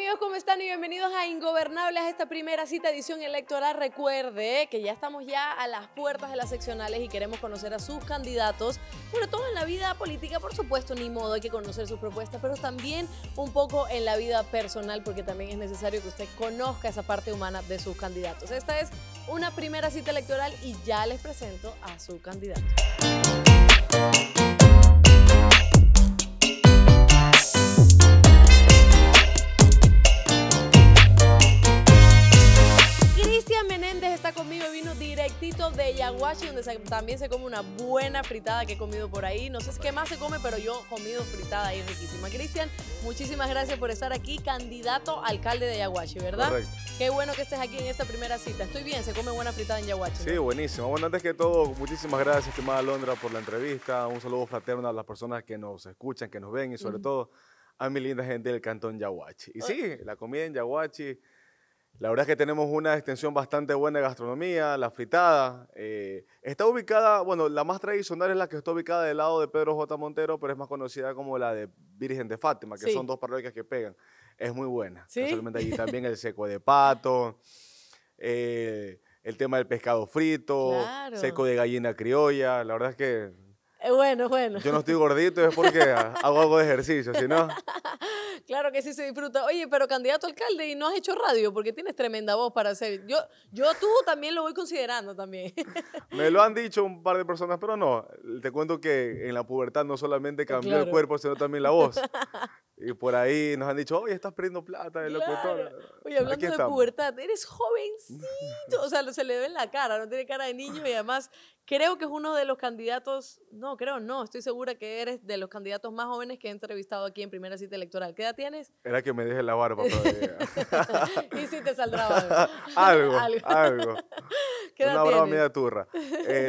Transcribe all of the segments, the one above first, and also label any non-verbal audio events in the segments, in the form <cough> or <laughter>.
amigos, ¿cómo están? Y bienvenidos a Ingobernables, esta primera cita edición electoral. Recuerde que ya estamos ya a las puertas de las seccionales y queremos conocer a sus candidatos. sobre todo en la vida política, por supuesto, ni modo, hay que conocer sus propuestas, pero también un poco en la vida personal, porque también es necesario que usted conozca esa parte humana de sus candidatos. Esta es una primera cita electoral y ya les presento a su candidato. vino directito de Yaguachi, donde también se come una buena fritada que he comido por ahí. No sé qué más se come, pero yo he comido fritada ahí riquísima. Cristian, muchísimas gracias por estar aquí, candidato alcalde de Yaguachi, ¿verdad? Correcto. Qué bueno que estés aquí en esta primera cita. Estoy bien, se come buena fritada en Yaguachi. Sí, buenísimo. Bueno, antes que todo, muchísimas gracias, estimada Londra por la entrevista. Un saludo fraterno a las personas que nos escuchan, que nos ven y sobre todo a mi linda gente del cantón Yaguachi. Y oh. sí, la comida en Yaguachi la verdad es que tenemos una extensión bastante buena de gastronomía, la fritada. Eh, está ubicada, bueno, la más tradicional es la que está ubicada del lado de Pedro J. Montero, pero es más conocida como la de Virgen de Fátima, que son dos parroquias que pegan. Es muy buena. ¿Sí? allí <laughs> también el seco de pato, eh, el tema del pescado frito, seco de gallina criolla. La verdad es que eh, bueno, bueno. Yo no estoy gordito, es porque <laughs> hago algo de ejercicio, si no. Claro que sí se disfruta. Oye, pero candidato alcalde, ¿y no has hecho radio? Porque tienes tremenda voz para hacer. Yo, yo tú también lo voy considerando también. <laughs> Me lo han dicho un par de personas, pero no. Te cuento que en la pubertad no solamente cambió el cuerpo, sino también la voz. <laughs> Y por ahí nos han dicho, oye, estás perdiendo plata de claro. Oye, hablando de pubertad, eres jovencito. O sea, se le ve en la cara, no tiene cara de niño y además creo que es uno de los candidatos, no, creo, no, estoy segura que eres de los candidatos más jóvenes que he entrevistado aquí en primera cita electoral. ¿Qué edad tienes? Era que me dejes la barba. <laughs> y si te saldrá algo, <laughs> algo, algo. <laughs> Una barba media turra.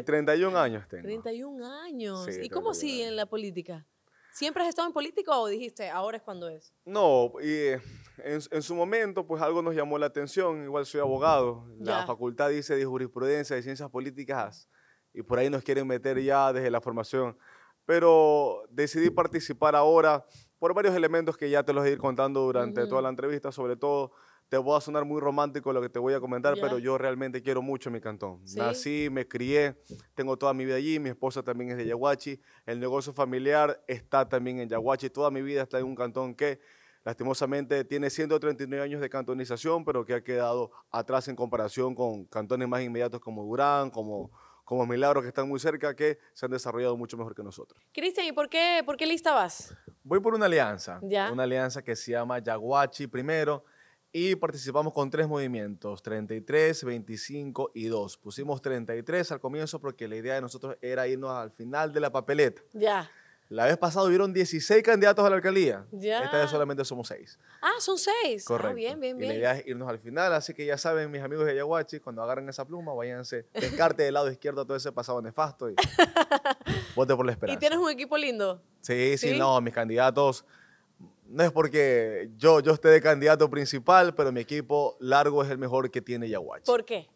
31 eh, años tengo. 31 años. ¿Y cómo sigue en la política? ¿Siempre has estado en política o dijiste, ahora es cuando es? No, y, eh, en, su momento, pues algo nos llamó la atención. Igual soy abogado. La facultad dice de jurisprudencia y ciencias políticas y por ahí nos quieren meter ya desde la formación. Pero decidí participar ahora por varios elementos que ya te los voy a ir contando durante toda la entrevista, sobre todo te voy a sonar muy romántico lo que te voy a comentar, pero yo realmente quiero mucho mi cantón. Nací, me crié, tengo toda mi vida allí, mi esposa también es de Yaguachi, el negocio familiar está también en Yaguachi, toda mi vida está en un cantón que lastimosamente tiene 139 años de cantonización, pero que ha quedado atrás en comparación con cantones más inmediatos como Durán, como como Milagro, que están muy cerca, que se han desarrollado mucho mejor que nosotros. Cristian, ¿y por qué, por qué lista vas? Voy por una alianza. Una alianza que se llama Yaguachi primero y participamos con tres movimientos, 33, 25 y 2. Pusimos 33 al comienzo porque la idea de nosotros era irnos al final de la papeleta. Ya. La vez pasada hubieron 16 candidatos a la alcaldía. Ya. Esta vez solamente somos 6. Ah, son 6. Ah, Correcto. bien, bien, bien. la idea es irnos al final, así que ya saben, mis amigos de Ayahuachi, cuando agarren esa pluma, váyanse, descarte del lado izquierdo todo ese pasado nefasto y <laughs> vote por la esperanza. ¿Y tienes un equipo lindo? Sí, sí, no, mis candidatos. No es porque yo, yo esté de candidato principal, pero mi equipo largo es el mejor que tiene Yaguachi. ¿Por qué?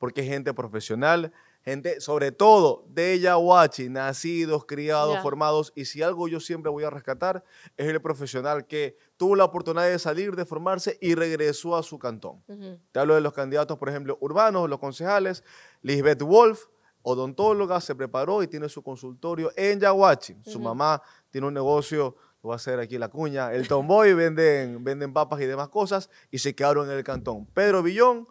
Porque es gente profesional, gente, sobre todo de Yahuachi, nacidos, criados, formados. Y si algo yo siempre voy a rescatar es el profesional que tuvo la oportunidad de salir, de formarse y regresó a su cantón. Te hablo de los candidatos, por ejemplo, urbanos, los concejales, Lisbeth Wolf, odontóloga, se preparó y tiene su consultorio en Yahuachi. Su mamá tiene un negocio lo va a hacer aquí la cuña, el Tomboy, <laughs> venden, venden papas y demás cosas, y se quedaron en el cantón. Pedro Villón,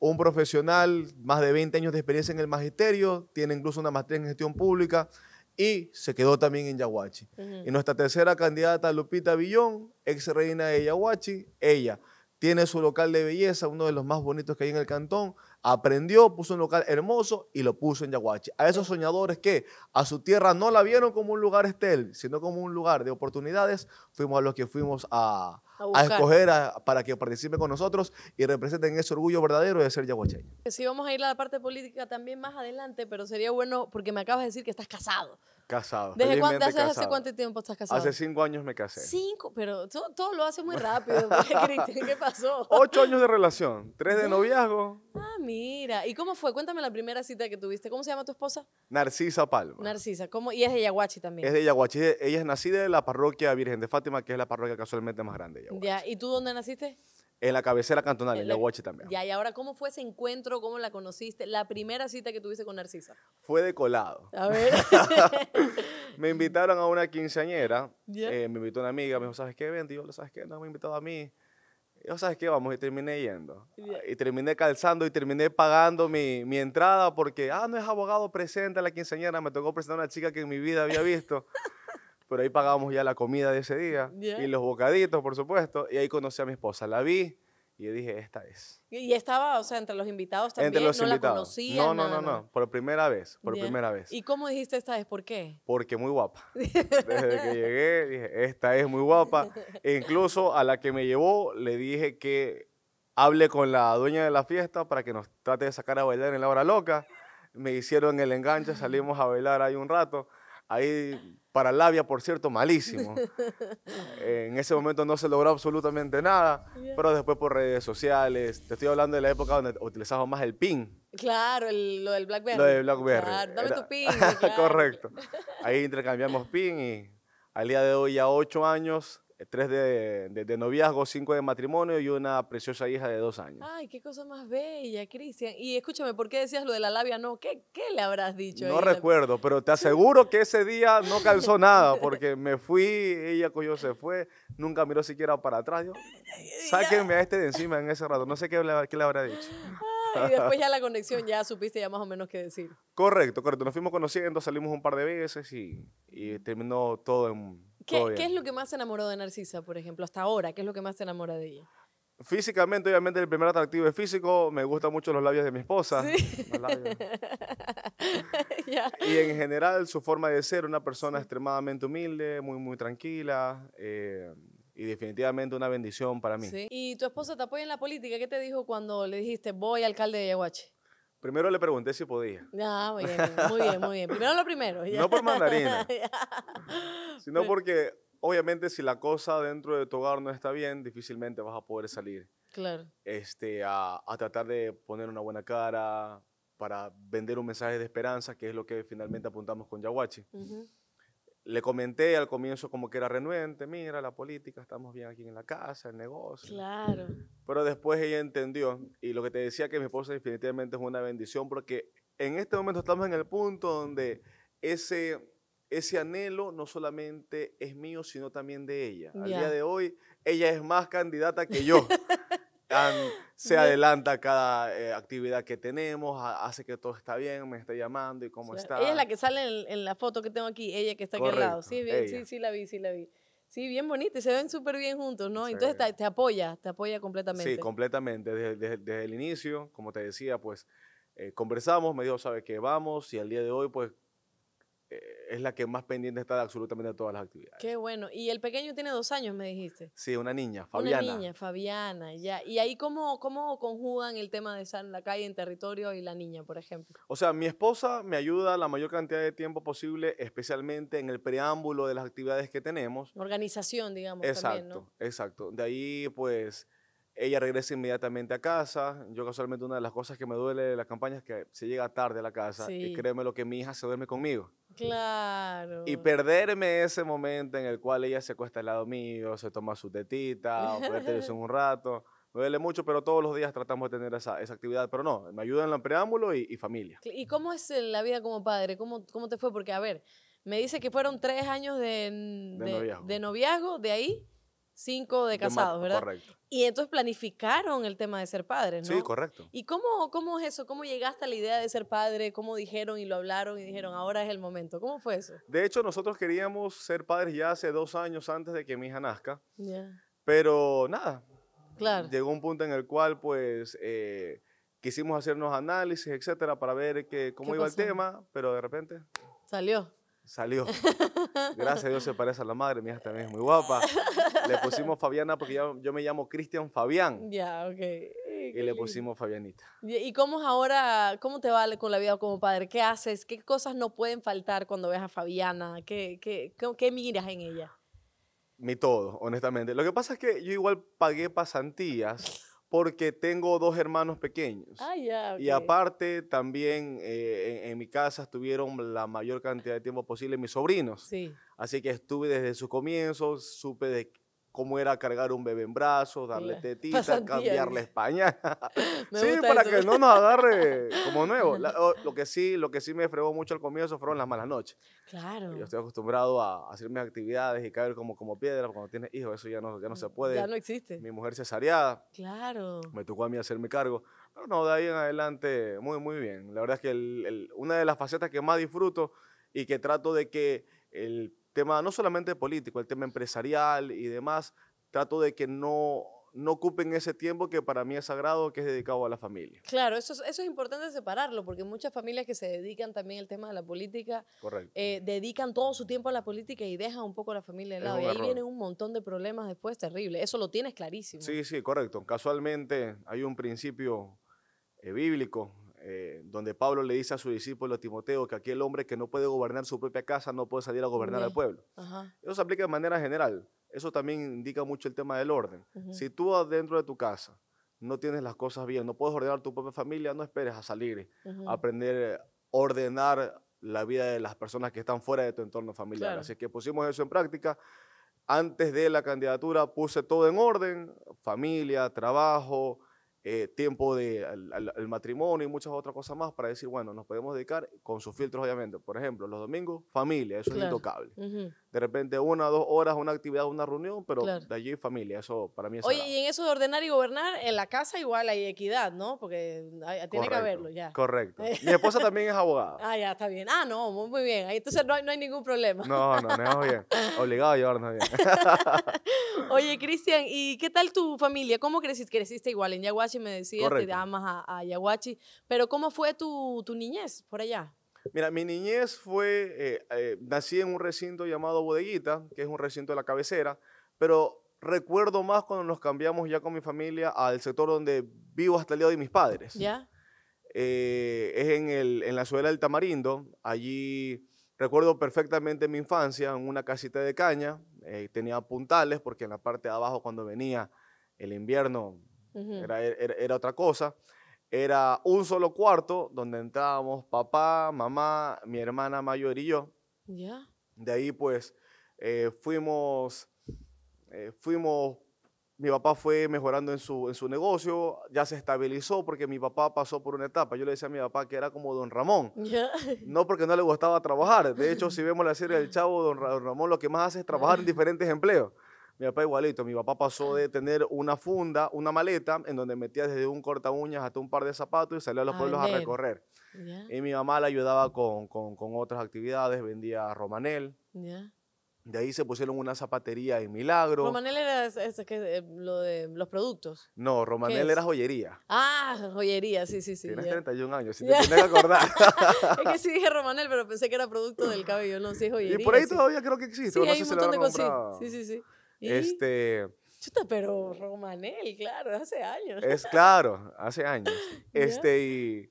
un profesional, más de 20 años de experiencia en el magisterio, tiene incluso una maestría en gestión pública y se quedó también en Yaguachi. Y nuestra tercera candidata, Lupita Villón, ex reina de Yaguachi, ella tiene su local de belleza, uno de los más bonitos que hay en el cantón, aprendió, puso un local hermoso y lo puso en Yaguachi. A esos soñadores que a su tierra no la vieron como un lugar estel, sino como un lugar de oportunidades, fuimos a los que fuimos a, a, escoger para que participen con nosotros y representen ese orgullo verdadero de ser yaguacheño. Sí, vamos a ir a la parte política también más adelante, pero sería bueno, porque me acabas de decir que estás casado. Casado. ¿Desde cuánto, hace, cuánto tiempo estás casado? Hace cinco años me casé. Cinco, pero todo lo hace muy rápido. <laughs> Pues, ¿qué pasó? Ocho años de relación, tres de noviazgo. Ah, mira. ¿Y cómo fue? Cuéntame la primera cita que tuviste. ¿Cómo se llama tu esposa? Narcisa Palma. Narcisa, ¿cómo? Y es de Yaguachi también. Es de Yaguachi. Ella es nacida de la parroquia Virgen de Fátima, que es la parroquia casualmente más grande de Yaguachi. ¿y tú dónde naciste? En la cabecera cantonal, eh, en, la Guache también. Ya, y ahora, ¿cómo fue ese encuentro? ¿Cómo la conociste? La primera cita que tuviste con Narcisa. Fue de colado. A ver. <laughs> <laughs> me invitaron a una quinceañera. Eh, me invitó una amiga, me dijo, ¿sabes qué? Vente. yo, ¿sabes qué? No me ha invitado a mí. yo, ¿sabes qué? Vamos, y terminé yendo. Y terminé calzando y terminé pagando mi, mi entrada porque, ah, no es abogado, presenta a la quinceañera. Me tocó presentar a una chica que en mi vida había visto. <laughs> pero ahí pagábamos ya la comida de ese día y los bocaditos, por supuesto, y ahí conocí a mi esposa, la vi y dije, esta es. Y estaba, o sea, entre los invitados también, entre los no invitados. la No, no, no, no, por primera vez, por primera vez. ¿Y cómo dijiste esta es? ¿Por qué? Porque muy guapa. <laughs> Desde que llegué dije, esta es muy guapa. E incluso a la que me llevó le dije que hable con la dueña de la fiesta para que nos trate de sacar a bailar en la hora loca. Me hicieron el enganche, salimos a bailar ahí un rato. Ahí para labia, por cierto, malísimo. <laughs> en ese momento no se logró absolutamente nada, pero después por redes sociales, te estoy hablando de la época donde utilizamos más el PIN. Claro, lo del BlackBerry. Lo del BlackBerry. Claro, dame tu PIN. <laughs> correcto. Ahí intercambiamos PIN y al día de hoy, ya ocho años, tres de, noviazgo, cinco de matrimonio y una preciosa hija de dos años. Ay, qué cosa más bella, Cristian. Y escúchame, ¿por qué decías lo de la labia? No, ¿qué, le habrás dicho? No recuerdo, <laughs> pero te aseguro que ese día no calzó nada, porque me fui, ella yo se fue, nunca miró siquiera para atrás. sáquenme a este de encima en ese rato, no sé qué le, qué le habrá dicho. y después ya la conexión, ya supiste ya más o menos qué decir. Correcto, correcto. Nos fuimos conociendo, salimos un par de veces y terminó todo en ¿Qué, es lo que más se enamoró de Narcisa, por ejemplo, hasta ahora? ¿Qué es lo que más se enamora de ella? Físicamente, obviamente, el primer atractivo es físico. Me gustan mucho los labios de mi esposa. <laughs> Y en general, su forma de ser, una persona extremadamente humilde, muy, muy tranquila. Eh, y definitivamente una bendición para mí. ¿Y tu esposa te apoya en la política? ¿Qué te dijo cuando le dijiste voy alcalde de Yaguache? Primero le pregunté si podía. Ah, muy bien, muy bien, muy bien. Primero lo primero. No por mandarina, <laughs> sino porque obviamente si la cosa dentro de tu hogar no está bien, difícilmente vas a poder salir. Claro. Este, a, a, tratar de poner una buena cara, para vender un mensaje de esperanza, que es lo que finalmente apuntamos con Yaguachi le comenté al comienzo como que era renuente, mira, la política, estamos bien aquí en la casa, el negocio. Claro. Pero después ella entendió y lo que te decía que mi esposa definitivamente es una bendición porque en este momento estamos en el punto donde ese, ese anhelo no solamente es mío, sino también de ella. Al día de hoy, ella es más candidata que yo. <laughs> se adelanta cada eh, actividad que tenemos, hace que todo está bien, me está llamando y cómo está. Ella es la que sale en, la foto que tengo aquí, ella que está aquí al lado. Sí, bien, sí, sí, la vi, sí, la vi. Sí, bien bonita y se ven súper bien juntos, ¿no? Entonces te, apoya, te apoya completamente. Sí, completamente. Desde, el inicio, como te decía, pues eh, conversamos, me dijo, sabe que vamos y al día de hoy, pues eh, es la que más pendiente está de absolutamente todas las actividades. Qué bueno. Y el pequeño tiene dos años, me dijiste. Sí, una niña, Fabiana. Una niña, Fabiana, ya. ¿Y ahí cómo, cómo conjugan el tema de estar en la calle, en territorio y la niña, por ejemplo? O sea, mi esposa me ayuda la mayor cantidad de tiempo posible, especialmente en el preámbulo de las actividades que tenemos. Organización, digamos. Exacto, también, exacto. De ahí, pues ella regresa inmediatamente a casa. Yo casualmente una de las cosas que me duele de la campaña es que se llega tarde a la casa y créeme lo que mi hija se duerme conmigo. Claro. Y perderme ese momento en el cual ella se cuesta al lado mío, se toma su tetita, puede <laughs> un rato. Me duele mucho, pero todos los días tratamos de tener esa, actividad. Pero no, me ayudan en el preámbulo y, familia. ¿Y cómo es la vida como padre? ¿Cómo, ¿Cómo te fue? Porque, a ver, me dice que fueron tres años de, de, noviazgo, de ahí cinco de casados, ¿verdad? Correcto. Y entonces planificaron el tema de ser padre, ¿no? Sí, correcto. ¿Y cómo, cómo es eso? ¿Cómo llegaste a la idea de ser padre? ¿Cómo dijeron y lo hablaron y dijeron, ahora es el momento? ¿Cómo fue eso? De hecho, nosotros queríamos ser padres ya hace dos años antes de que mi hija nazca. Ya. Pero nada. Claro. Llegó un punto en el cual, pues, eh, quisimos hacernos análisis, etcétera, para ver que, cómo iba el tema, pero de repente... Salió salió. <laughs> Gracias a Dios se parece a la madre, mi hija también es muy guapa. Le pusimos <laughs> Fabiana porque yo, me llamo Cristian Fabián. Ya, Y le pusimos Fabianita. ¿Y cómo es ahora, cómo te va vale con la vida como padre? ¿Qué haces? ¿Qué cosas no pueden faltar cuando ves a Fabiana? ¿Qué, qué, qué, qué miras en ella? Mi todo, honestamente. Lo que pasa es que yo igual pagué pasantías porque tengo dos hermanos pequeños. Ah, y aparte, también eh, en, mi casa estuvieron la mayor cantidad de tiempo posible mis sobrinos. Así que estuve desde su comienzo, supe de cómo era cargar un bebé en brazos, darle tetita, cambiarle España. <laughs> <laughs> sí, para que no nos agarre como nuevo. <laughs> lo, que sí, lo que sí me fregó mucho al comienzo fueron las malas noches. Claro. Yo estoy acostumbrado a hacer mis actividades y caer como, como piedra. Cuando tienes hijos, eso ya no, ya no mm, se puede. Ya no existe. Mi mujer cesareada. Claro. Me tocó a mí hacerme cargo. Pero no, de ahí en adelante, muy, muy bien. La verdad es que una de las facetas que más disfruto y que trato de que el tema no solamente político, el tema empresarial y demás, trato de que no, no ocupen ese tiempo que para mí es sagrado, que es dedicado a la familia. Claro, eso es, eso es importante separarlo, porque muchas familias que se dedican también al tema de la política, eh, dedican todo su tiempo a la política y dejan un poco a la familia de lado. Y ahí viene vienen un montón de problemas después terrible, Eso lo tienes clarísimo. Sí, sí, correcto. Casualmente hay un principio eh, bíblico eh, donde Pablo le dice a su discípulo Timoteo que aquel hombre que no puede gobernar su propia casa no puede salir a gobernar al pueblo. Eso se aplica de manera general. Eso también indica mucho el tema del orden. Si tú adentro de tu casa no tienes las cosas bien, no puedes ordenar tu propia familia, no esperes a salir, a aprender a ordenar la vida de las personas que están fuera de tu entorno familiar. Así que pusimos eso en práctica. Antes de la candidatura puse todo en orden, familia, trabajo, eh, tiempo de, matrimonio y muchas otras cosas más para decir, bueno, nos podemos dedicar con sus filtros, obviamente. Por ejemplo, los domingos, familia, eso es intocable. De repente, una dos horas, una actividad, una reunión, pero de allí familia, eso para mí es. Oye, y en eso de ordenar y gobernar, en la casa igual hay equidad, ¿no? Porque tiene que haberlo ya. Correcto. <laughs> Mi esposa también es abogada. Ah, ya, está bien. Ah, no, muy bien. Ahí entonces no hay, ningún problema. No, no, no bien. <laughs> Obligado a llevarnos bien. Oye, Cristian, ¿y qué tal tu familia? ¿Cómo creciste? ¿Creciste igual en Yaguachi? me decía Correcto. te a, a, Pero ¿cómo fue tu, tu, niñez por allá? Mira, mi niñez fue, eh, eh, nací en un recinto llamado Bodeguita, que es un recinto de la cabecera, pero recuerdo más cuando nos cambiamos ya con mi familia al sector donde vivo hasta el día de mis padres. ¿Ya? Eh, es en, el, en la suela del Tamarindo, allí... Recuerdo perfectamente mi infancia en una casita de caña, tenía puntales porque en la parte de abajo cuando venía el invierno e, era, otra cosa. Era un solo cuarto donde entrábamos papá, mamá, mi hermana mayor y yo. De ahí pues eh, fuimos, eh, fuimos, mi papá fue mejorando en su, en su negocio, ya se estabilizó porque mi papá pasó por una etapa. Yo le decía a mi papá que era como don Ramón, no porque no le gustaba trabajar. De hecho, si <laughs> vemos la serie del ah. Chavo, don Ramón lo que más hace es trabajar en <laughs> diferentes empleos. Mi papá igualito, mi papá pasó de tener una funda, una maleta, en donde metía desde un corta uñas hasta un par de zapatos y salía a los ah, pueblos a recorrer. Y mi mamá la ayudaba con, con, otras actividades, vendía romanel. De ahí se pusieron una zapatería en Milagro. ¿Romanel era eso es, que, eh, lo de los productos? No, Romanel era joyería. Ah, joyería, sí, sí, sí. Tienes 31 años, si te tienes que acordar. <laughs> es que sí dije Romanel, pero pensé que era producto del <laughs> cabello, no, sí es joyería. Y por ahí todavía creo que existe. Sí, no hay un montón de cosas. Sí, sí, sí. Este. Chuta, pero Romanel, claro, hace años. Es claro, hace años. <laughs> Este,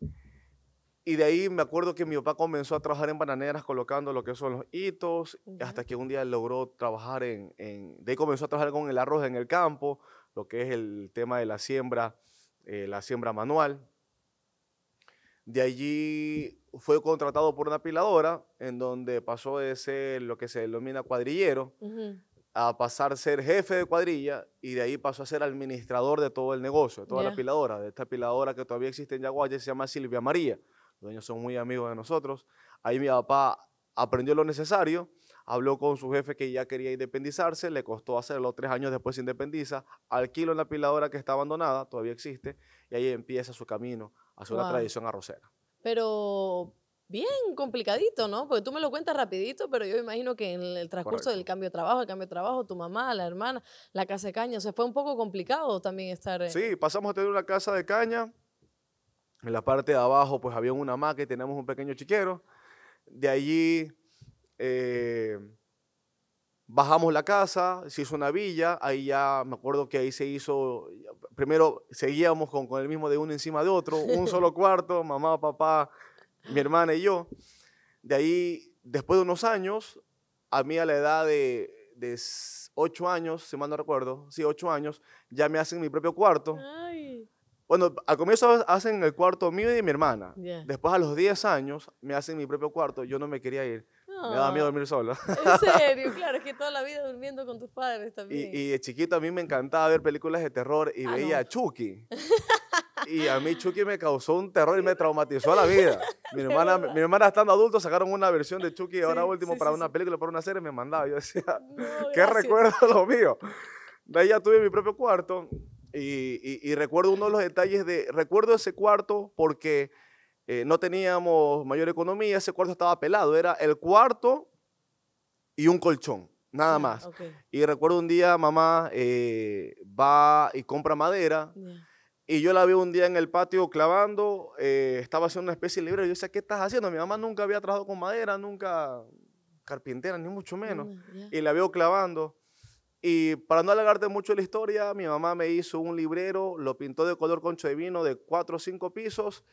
y, de ahí me acuerdo que mi papá comenzó a trabajar en bananeras colocando lo que son los hitos, hasta que un día logró trabajar en, De ahí comenzó a trabajar con el arroz en el campo, lo que es el tema de la siembra, eh, la siembra manual. De allí fue contratado por una apiladora en donde pasó de ser lo que se denomina cuadrillero a pasar a ser jefe de cuadrilla y de ahí pasó a ser administrador de todo el negocio, de toda la piladora, de esta piladora que todavía existe en Yaguaya, se llama Silvia María. Los dueños son muy amigos de nosotros. Ahí mi papá aprendió lo necesario, habló con su jefe que ya quería independizarse, le costó hacerlo, tres años después se independiza, alquilo en la piladora que está abandonada, todavía existe, y ahí empieza su camino hacia una tradición arrocera. Pero bien complicadito, ¿no? Porque tú me lo cuentas rapidito, pero yo imagino que en el transcurso del cambio de trabajo, el cambio de trabajo, tu mamá, la hermana, la casa de caña, o sea, fue un poco complicado también estar... Eh. Sí, pasamos a tener una casa de caña, en la parte de abajo pues había una más que teníamos un pequeño chiquero, de allí eh, bajamos la casa, se hizo una villa, ahí ya me acuerdo que ahí se hizo, primero seguíamos con, con el mismo de uno encima de otro, un <laughs> solo cuarto, mamá, papá, mi hermana y yo. De ahí, después de unos años, a mí a la edad de, 8 años, si mal no recuerdo, sí, 8 años, ya me hacen mi propio cuarto. Ay. Bueno, al comienzo hacen el cuarto mío y de mi hermana. Después a los 10 años me hacen mi propio cuarto. Yo no me quería ir. Me daba miedo ah. dormir sola. <laughs> En serio, <laughs> claro, es que toda la vida durmiendo con tus padres también. Y, de chiquito a mí me encantaba ver películas de terror y ah, veía a Chucky. <laughs> Y a mí Chucky me causó un terror y me traumatizó a la vida. <laughs> Mi hermana, mi hermana estando adulto sacaron una versión de Chucky ahora último para una película, para una serie, me mandaba. Yo decía, <laughs> ¿qué recuerdo <laughs> lo mío? De ahí ya tuve mi propio cuarto y, y, recuerdo uno de los detalles de, recuerdo ese cuarto porque eh, no teníamos mayor economía, ese cuarto estaba pelado, era el cuarto y un colchón. Nada ah, más. Y recuerdo un día mamá eh, va y compra madera. Y yo la vi un día en el patio clavando, eh, estaba haciendo una especie de librero, yo decía, ¿qué estás haciendo? Mi mamá nunca había trabajado con madera, nunca carpintera, ni mucho menos. Mm, y la veo clavando. Y para no alargarte mucho la historia, mi mamá me hizo un librero, lo pintó de color concho de vino de cuatro o cinco pisos.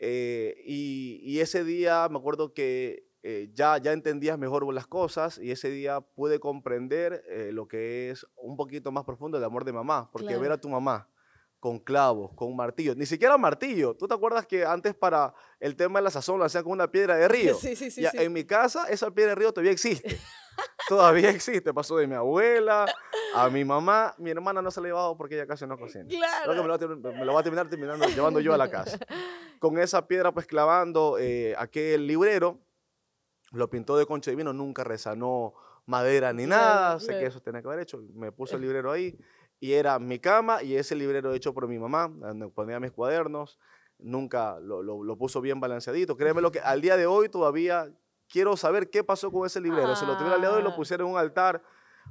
Eh, y, ese día me acuerdo que eh, ya, ya entendías mejor las cosas y ese día pude comprender lo que es un poquito más profundo el amor de mamá, porque ver a tu mamá con clavos, con martillos, ni siquiera martillo. ¿Tú te acuerdas que antes para el tema de la sazón lo hacían con una piedra de <laughs> río? Sí, sí, sí. En mi casa esa piedra de río todavía existe. <laughs> todavía existe. Pasó de mi abuela a mi mamá. Mi hermana no se la ha llevado porque ella casi no cocina. Claro. que me, lo, va a terminar terminando, llevando yo a la casa. Con esa piedra pues clavando eh, aquel librero, lo pintó de concha de vino, nunca resanó madera ni nada. Sé que eso tenía que haber hecho. Me puso el librero ahí y era mi cama y ese librero hecho por mi mamá, donde ah, ponía mis cuadernos, nunca lo, puso bien balanceadito. Créeme lo que al día de hoy todavía quiero saber qué pasó con ese librero. Se lo tuviera leído y lo ah. pusieron en un altar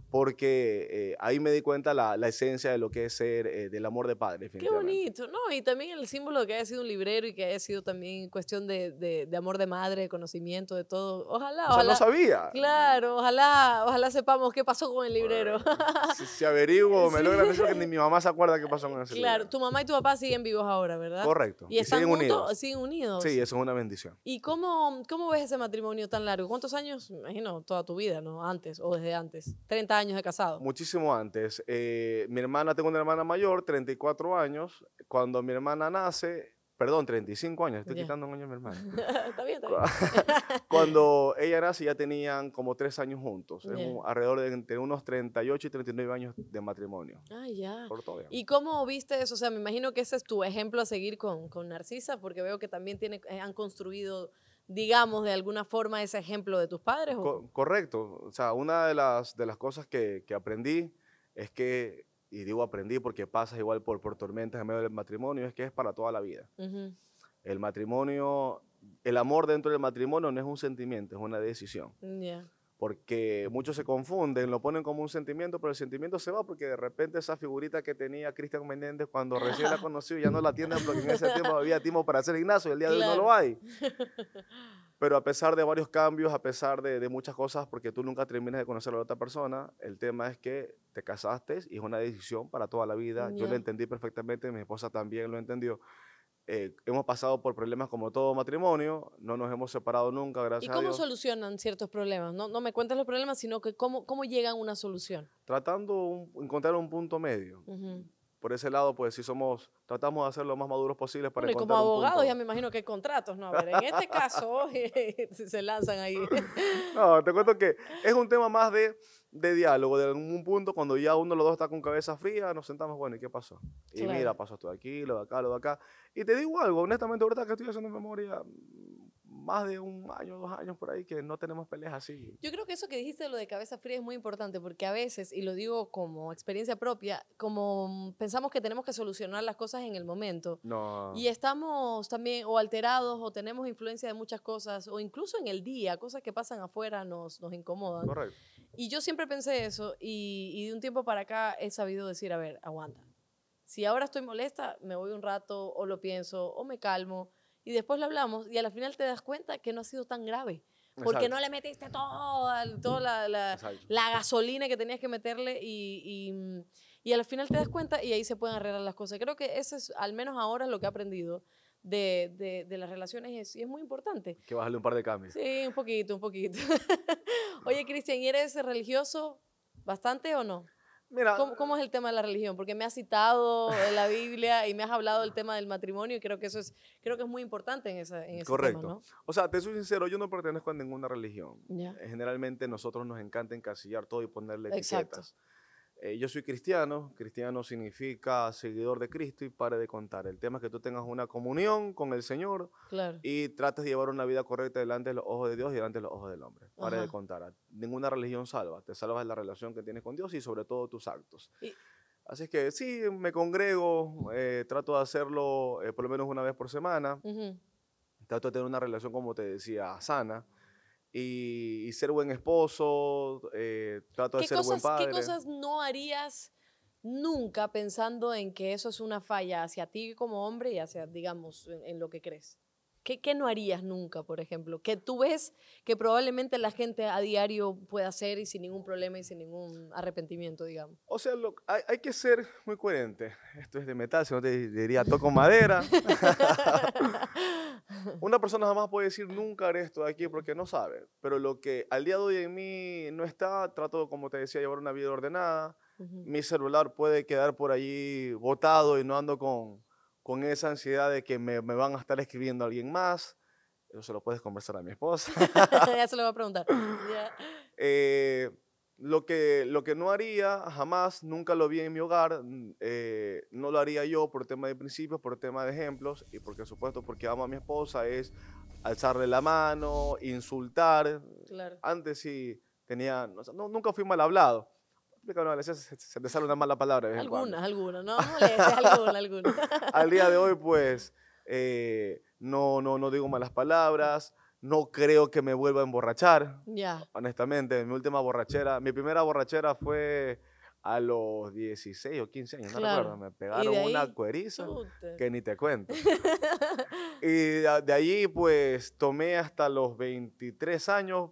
porque eh, ahí me di cuenta la, la, esencia de lo que es ser, eh, del amor de padre. Qué bonito, ¿no? Y también el símbolo de que haya sido un librero y que haya sido también cuestión de, de, amor de madre, de conocimiento, de todo. Ojalá, o ojalá. no sabía. Claro, ojalá, ojalá sepamos qué pasó con el librero. <laughs> si, averiguo, me sí. logra que ni mi mamá se acuerda qué pasó con ese Claro, tu mamá y tu papá siguen vivos ahora, ¿verdad? Correcto. Y, siguen unidos. Siguen unidos. Sí, eso es una bendición. ¿Y cómo, cómo ves ese matrimonio tan largo? ¿Cuántos años? Imagino, toda tu vida, ¿no? Antes o desde antes. ¿30 años de casado? Muchísimo antes. Eh, mi hermana, tengo una hermana mayor, 34 años. Cuando mi hermana nace, perdón, 35 años, estoy quitando un año a mi hermana. <laughs> está bien, está bien. <laughs> Cuando ella nace ya tenían como tres años juntos, alrededor de entre unos 38 y 39 años de matrimonio. Ah, ya. ¿Y cómo viste eso? O sea, me imagino que ese es tu ejemplo a seguir con, con Narcisa, porque veo que también tiene, eh, han construido digamos, de alguna forma ese ejemplo de tus padres? correcto. O sea, una de las, de las cosas que, aprendí es que, y digo aprendí porque pasas igual por, por tormentas en medio del matrimonio, es que es para toda la vida. El matrimonio, el amor dentro del matrimonio no es un sentimiento, es una decisión porque muchos se confunden, lo ponen como un sentimiento, pero el sentimiento se va porque de repente esa figurita que tenía Cristian Menéndez cuando recién la <laughs> conoció ya no la tiene porque en ese tiempo había tiempo para hacer Ignacio y el día de hoy no lo hay. <laughs> Pero a pesar de varios cambios, a pesar de, muchas cosas, porque tú nunca terminas de conocer a la otra persona, el tema es que te casaste y es una decisión para toda la vida. Yo lo entendí perfectamente, mi esposa también lo entendió. Eh, hemos pasado por problemas como todo matrimonio, no nos hemos separado nunca, gracias a Dios. ¿Y cómo solucionan ciertos problemas? No, me cuentas los problemas, sino que cómo, cómo llegan a una solución. Tratando de encontrar un punto medio por ese lado, pues si somos, tratamos de hacerlo lo más maduros posible para bueno, y como abogados ya me imagino que hay contratos, ¿no? A ver, en este caso <laughs> se lanzan ahí. <laughs> no, te cuento que es un tema más de, diálogo, de algún punto cuando ya uno de los dos está con cabeza fría, nos sentamos, bueno, ¿y qué pasó? Y mira, pasó esto de aquí, lo de acá, lo de acá. Y te digo algo, honestamente, ahorita que estoy haciendo memoria, más de un año, dos años por ahí que no tenemos peleas así. Yo creo que eso que dijiste lo de cabeza fría es muy importante porque a veces, y lo digo como experiencia propia, como mm, pensamos que tenemos que solucionar las cosas en el momento. Y estamos también o alterados o tenemos influencia de muchas cosas o incluso en el día, cosas que pasan afuera nos, nos incomodan. Correcto. Y yo siempre pensé eso y, y de un tiempo para acá he sabido decir, a ver, aguanta. Si ahora estoy molesta, me voy un rato o lo pienso o me calmo y después lo hablamos y al final te das cuenta que no ha sido tan grave. Porque no le metiste toda, toda la, gasolina que tenías que meterle y, y, y, al final te das cuenta y ahí se pueden arreglar las cosas. Creo que eso es, al menos ahora, lo que he aprendido de, las relaciones y es, muy importante. Que bajarle un par de cambios. Sí, un poquito, un poquito. <laughs> Oye, Cristian, ¿y eres religioso bastante o no? ¿Cómo, es el tema de la religión? Porque me has citado la Biblia y me has hablado del tema del matrimonio y creo que eso es, creo que es muy importante en, esa, ese Correcto. Tema, ¿no? O sea, te soy sincero, yo no pertenezco a ninguna religión. Generalmente eh, Generalmente nosotros nos encanta encasillar todo y ponerle etiquetas. Eh, yo soy cristiano, cristiano significa seguidor de Cristo y pare de contar. El tema es que tú tengas una comunión con el Señor y trates de llevar una vida correcta delante de los ojos de Dios y delante de los ojos del hombre. Pare de contar. Ninguna religión salva, te salvas la relación que tienes con Dios y sobre todo tus actos. Así es que sí, me congrego, eh, trato de hacerlo eh, por lo menos una vez por semana, trato de tener una relación, como te decía, sana y, ser buen esposo, eh, trato de ser buen padre. ¿Qué cosas no harías nunca pensando en que eso es una falla hacia ti como hombre y hacia, digamos, en lo que crees? ¿Qué, no harías nunca, por ejemplo? Que tú ves que probablemente la gente a diario puede hacer y sin ningún problema y sin ningún arrepentimiento, digamos. O sea, hay, que ser muy coherente. Esto es de metal, si no te diría toco madera. <laughs> Una persona jamás puede decir nunca haré esto de aquí porque no sabe. Pero lo que al día de hoy en mí no está, trato, como te decía, llevar una vida ordenada. Mi celular puede quedar por allí botado y no ando con con esa ansiedad de que me, van a estar escribiendo a alguien más. Eso se lo puedes conversar a mi esposa. <laughs> ya se lo va a preguntar. <laughs> Eh, lo, que, lo que no haría jamás, nunca lo vi en mi hogar, mm, eh, no lo haría yo por tema de principios, por tema de ejemplos y porque, por supuesto, porque amo a mi esposa, es alzarle la mano, insultar. Antes sí tenía, nunca fui mal hablado, se, se te sale una mala palabra. algunas, algunas, no <laughs> <laughs> Al día de hoy, pues, eh, no, no, no digo malas palabras, no creo que me vuelva a emborrachar. Ya. Honestamente, mi última borrachera, mi primera borrachera fue a los 16 o 15 años, no recuerdo, me pegaron una cueriza que ni te cuento. <laughs> y de, de allí pues tomé hasta los 23 años,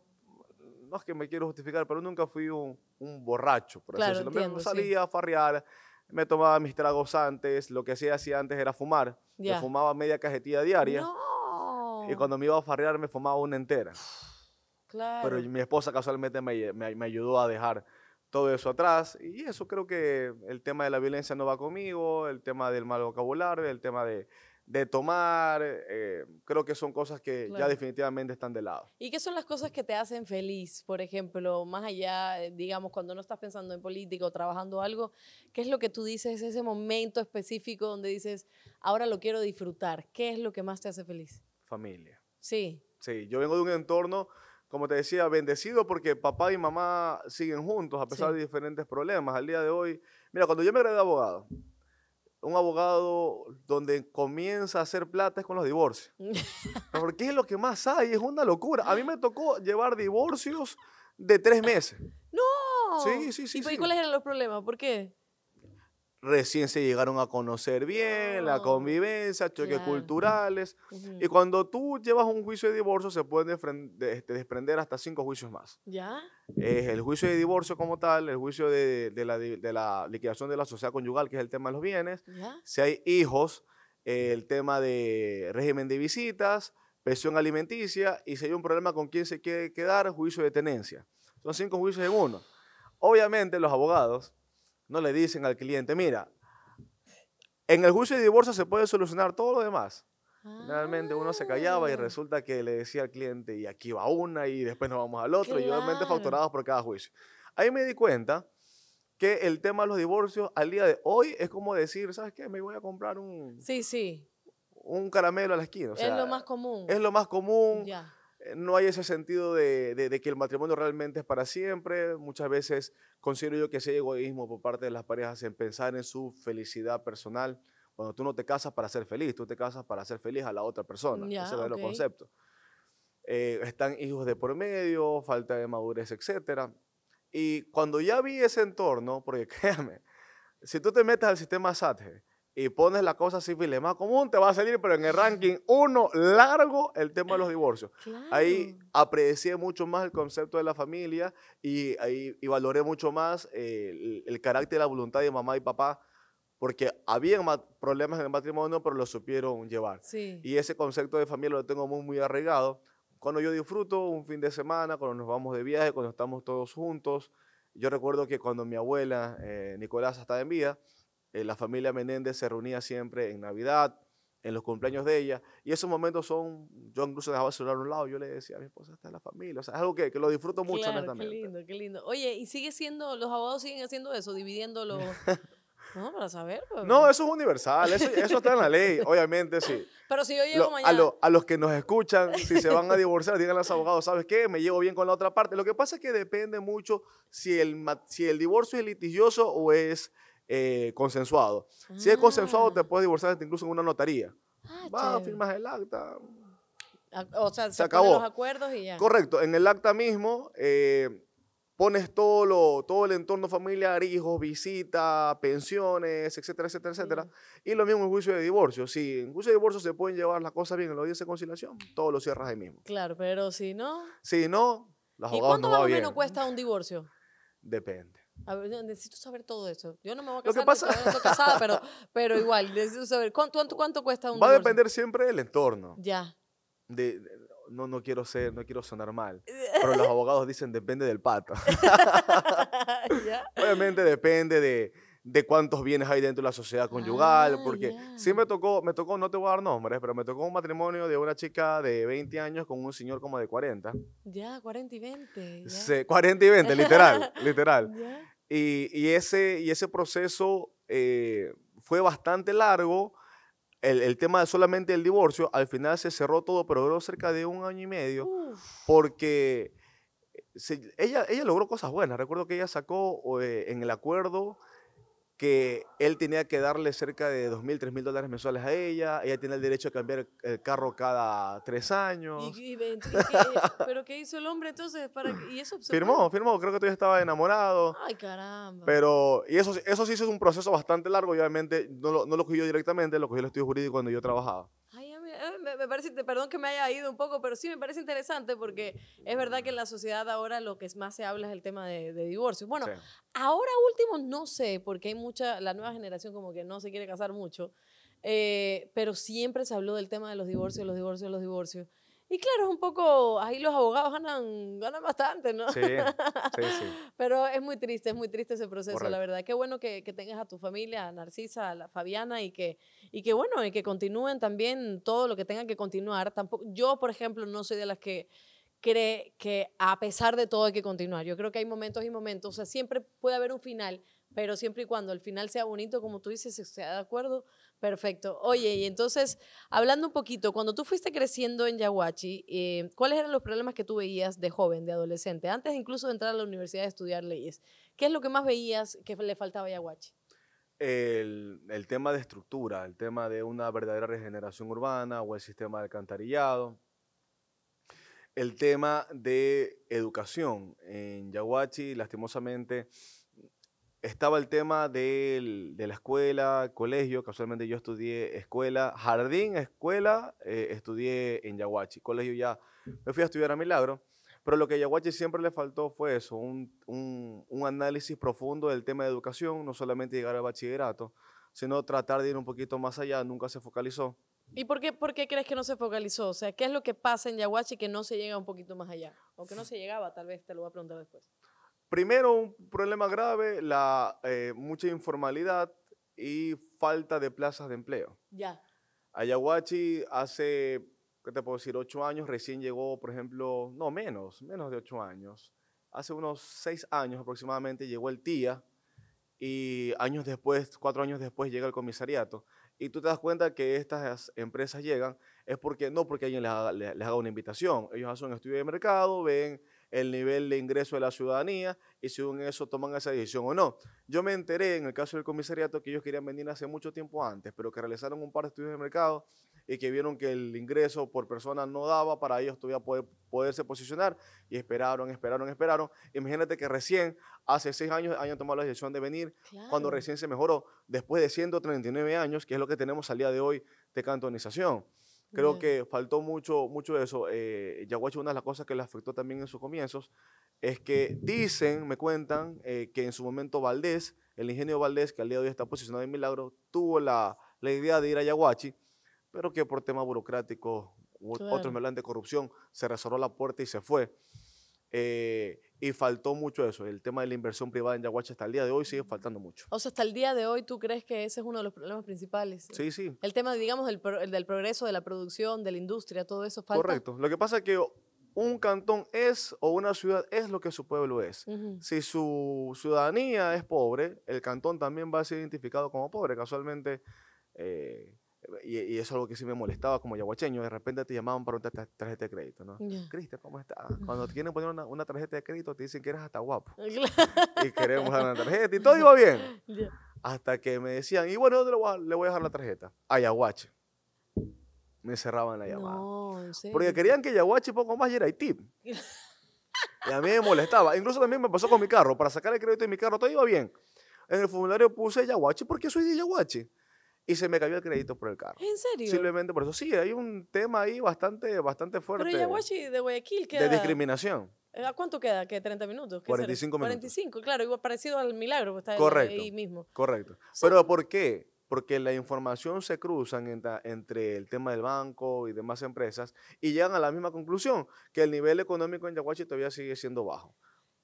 no es que me quiero justificar, pero nunca fui un, borracho, por salía a farrear, me tomaba mis tragos antes, lo que hacía, hacía antes era fumar. yo fumaba media cajetilla diaria. Y cuando me iba a farrear me fumaba una entera. Pero mi esposa casualmente me ayudó a dejar todo eso atrás. Y eso creo que el tema de la violencia no va conmigo, el tema del mal vocabulario, el tema de de tomar, eh, creo que son cosas que ya definitivamente están de lado. ¿Y qué son las cosas que te hacen feliz? Por ejemplo, más allá, eh, digamos, cuando no estás pensando en política o trabajando algo, ¿qué es lo que tú dices, ese momento específico donde dices, ahora lo quiero disfrutar? ¿Qué es lo que más te hace feliz? Familia. Sí. Sí, yo vengo de un entorno, como te decía, bendecido porque papá y mamá siguen juntos a pesar de diferentes problemas. Al día de hoy, mira, cuando yo me gradué de abogado, un abogado donde comienza a hacer plata es con los divorcios. <laughs> Porque es lo que más hay, es una locura. A mí me tocó llevar divorcios de tres meses. ¡No! Sí, sí, sí. ¿Y cuáles eran los problemas? ¿Por qué? recién se llegaron a conocer bien, la convivencia, choques culturales. Y cuando tú llevas un juicio de divorcio, se pueden este, desprender hasta cinco juicios más. ¿Ya? el juicio de divorcio como tal, el juicio de, la, liquidación de la sociedad conyugal, que es el tema de los bienes. Si hay hijos, el tema de régimen de visitas, pensión alimenticia, y si hay un problema con quién se quiere quedar, juicio de tenencia. Son cinco juicios en uno. Obviamente los abogados no le dicen al cliente, mira, en el juicio de divorcio se puede solucionar todo lo demás. Realmente uno se callaba y ah. resulta que le decía al cliente, y aquí va una, y después nos vamos al otro, y realmente facturados por cada juicio. Ahí me di cuenta que el tema de los divorcios al día de hoy es como decir, ¿sabes qué? Me voy a comprar un... Sí, sí. Un caramelo a la esquina. es lo más común. Es lo más común. Ya. Eh, no hay ese sentido de, que el matrimonio realmente es para siempre. Muchas veces considero yo que ese egoísmo por parte de las parejas en pensar en su felicidad personal. Cuando tú no te casas para ser feliz, tú te casas para ser feliz a la otra persona. ese es el concepto. Eh, están hijos de por medio, falta de madurez, etc. Y cuando ya vi ese entorno, porque <laughs> créame, si tú te metes al sistema SATGE, y pones la cosa civil es más común, te va a salir, pero en el ranking uno largo, el tema de los divorcios. Ahí aprecié mucho más el concepto de la familia y, ahí, y valoré mucho más eh, el, carácter y la voluntad de mamá y papá, porque habían problemas en el matrimonio, pero lo supieron llevar. Sí. Y ese concepto de familia lo tengo muy, muy arraigado. Cuando yo disfruto un fin de semana, cuando nos vamos de viaje, cuando estamos todos juntos. Yo recuerdo que cuando mi abuela, eh, Nicolás, estaba en vida, eh, la familia Menéndez se reunía siempre en Navidad, en los cumpleaños de ella, y esos momentos son, yo incluso dejaba el celular a un lado, yo le decía a mi esposa, está la familia, o sea, es algo que, lo disfruto mucho, claro, Qué lindo, qué lindo. Oye, ¿y sigue siendo, los abogados siguen haciendo eso, dividiendo <laughs> No, para saber. Pues. No, eso es universal, eso, está en la ley, obviamente, sí. Pero si yo llego mañana... A, los que nos escuchan, si se van a divorciar, digan a los abogados, ¿sabes qué? Me llevo bien con la otra parte. Lo que pasa es que depende mucho si el, si el divorcio es litigioso o es eh, consensuado. Si es consensuado, te ah. puedes divorciar incluso en una notaría. Ah, Va, firmas el acta. Ah, o sea, se, acabó los acuerdos y ya. Correcto. En el acta mismo eh, pones todo, todo el entorno familiar, hijos, visitas, pensiones, etcétera, etcétera, etcétera. Y lo mismo en juicio de divorcio. Si en juicio de divorcio se pueden llevar las cosas bien en los días de conciliación, todo lo cierras ahí mismo. Claro, pero si no... Si no, ¿Y cuánto más o menos cuesta un divorcio? Depende. A ver, necesito saber todo eso. Yo no me voy a casar, <laughs> pero, igual, necesito saber. ¿Cuánto, cuesta un Va a depender siempre del entorno. Ya. no, no quiero ser, no quiero sonar mal, pero los <laughs> abogados dicen depende del pato. <laughs> Obviamente depende de, cuántos bienes hay dentro de la sociedad conyugal, ah, porque sí me tocó, me tocó, no te voy a dar nombres, pero me tocó un matrimonio de una chica de 20 años con un señor como de 40. Ya, 40 y 20. 40 y 20, literal, literal. Y, ese, y ese proceso eh, fue bastante largo. El, tema solamente del divorcio, al final se cerró todo, pero duró cerca de un año y medio, porque eh, ella, ella logró cosas buenas. Recuerdo que ella sacó eh, en el acuerdo que él tenía que darle cerca de 2.000, 3.000 dólares mensuales a ella, ella tiene el derecho a cambiar el carro cada tres años. Y, <laughs> ¿Pero qué hizo el hombre entonces? Para, ¿Y eso Firmó, firmó, creo que todavía estaba enamorado. Ay, caramba. Pero, y eso, eso sí es un proceso bastante largo, obviamente no lo, no lo cogió directamente, lo cogió el estudio jurídico cuando yo trabajaba. Eh, me parece, perdón que me haya ido un poco, pero sí me parece interesante porque es verdad que en la sociedad ahora lo que más se habla es el tema de, divorcio. divorcios. Bueno, ahora último no sé, porque hay mucha, la nueva generación como que no se quiere casar mucho, eh, pero siempre se habló del tema de los divorcios, los divorcios, los divorcios. Y claro, es un poco, ahí los abogados ganan, ganan bastante, ¿no? Sí, sí, <laughs> Pero es muy triste, es muy triste ese proceso, la verdad. Qué bueno que, tengas a tu familia, a Narcisa, a la Fabiana, y que, y que bueno, y que continúen también todo lo que tengan que continuar. Tampoco, yo, por ejemplo, no soy de las que cree que a pesar de todo hay que continuar. Yo creo que hay momentos y momentos, o sea, siempre puede haber un final, pero siempre y cuando el final sea bonito, como tú dices, sea de acuerdo Perfecto. Oye, y entonces, hablando un poquito, cuando tú fuiste creciendo en Yaguachi, eh, ¿cuáles eran los problemas que tú veías de joven, de adolescente, antes incluso de entrar a la universidad a estudiar leyes? ¿Qué es lo que más veías que le faltaba a Yaguachi? El, tema de estructura, el tema de una verdadera regeneración urbana o el sistema de alcantarillado, el tema de educación. En Yaguachi, lastimosamente, estaba el tema de la escuela, colegio, casualmente yo estudié escuela, jardín, escuela, eh, estudié en Yaguachi, colegio ya, me fui a estudiar a Milagro, pero lo que a Yaguachi siempre le faltó fue eso, un, análisis profundo del tema de educación, no solamente llegar al bachillerato, sino tratar de ir un poquito más allá, nunca se focalizó. ¿Y por qué, por qué crees que no se focalizó? O sea, ¿qué es lo que pasa en Yaguachi que no se llega un poquito más allá? O que no se llegaba, tal vez te lo voy a preguntar después. Primero, un problema grave, la eh, mucha informalidad y falta de plazas de empleo. Ya. Ayahuachi hace, ¿qué te puedo decir? Ocho años, recién llegó, por ejemplo, no, menos, menos de ocho años. Hace unos seis años aproximadamente llegó el TIA y años después, cuatro años después llega el comisariato. Y tú te das cuenta que estas empresas llegan es porque no porque alguien les les haga una invitación. Ellos hacen un estudio de mercado, ven el nivel de ingreso de la ciudadanía y si según eso toman esa decisión o no. Yo me enteré en el caso del comisariato que ellos querían venir hace mucho tiempo antes, pero que realizaron un par de estudios de mercado y que vieron que el ingreso por persona no daba para ellos todavía poder, poderse posicionar y esperaron, esperaron, esperaron. Imagínate que recién, hace seis años, hayan tomado la decisión de venir cuando recién se mejoró, después de 139 años, que es lo que tenemos al día de hoy de cantonización. Creo que faltó mucho, mucho eso. Eh, Yaguachi, una de las cosas que le afectó también en sus comienzos es que dicen, me cuentan, eh, que en su momento Valdés, el ingenio Valdés, que al día de hoy está posicionado en Milagro, tuvo la, la idea de ir a Yaguachi, pero que por temas burocráticos, otros me hablan de corrupción, se la puerta y se fue. Eh, y faltó mucho eso. El tema de la inversión privada en Yaguachi hasta el día de hoy sigue faltando mucho. O sea, hasta el día de hoy tú crees que ese es uno de los problemas principales. Sí, sí. El tema, digamos, del, progreso de la producción, de la industria, todo eso falta. Correcto. Lo que pasa es que un cantón es o una ciudad es lo que su pueblo es. Si su ciudadanía es pobre, el cantón también va a ser identificado como pobre. Casualmente, eh, y, eso es algo que sí me molestaba como yaguacheño, de repente te llamaban para una tarjeta de crédito, ¿no? Cristian, ¿cómo estás? <laughs> Cuando te quieren poner una, tarjeta de crédito, te dicen que eres hasta guapo. <laughs> y queremos dar una tarjeta y todo iba bien. Hasta que me decían, y bueno, ¿dónde le voy a, dejar la tarjeta? A Yaguache. Me cerraban la llamada. Porque querían que Yaguache poco más y era <laughs> y a mí me molestaba. Incluso también me pasó con mi carro. Para sacar el crédito de mi carro, todo iba bien. En el formulario puse Yaguache porque soy de Yaguache y se me cayó el crédito por el carro. ¿En serio? Simplemente por eso. Sí, hay un tema ahí bastante, bastante fuerte. Pero Yaguachi de Guayaquil De discriminación. Eh, ¿A cuánto queda? que 30 minutos? 45 minutos. 45, claro, igual parecido al milagro que pues, está correcto, ahí mismo. Correcto. Pero ¿por qué? Porque la información se cruza entre el tema del banco y demás empresas y llegan a la misma conclusión, que el nivel económico en Yaguachi todavía sigue siendo bajo.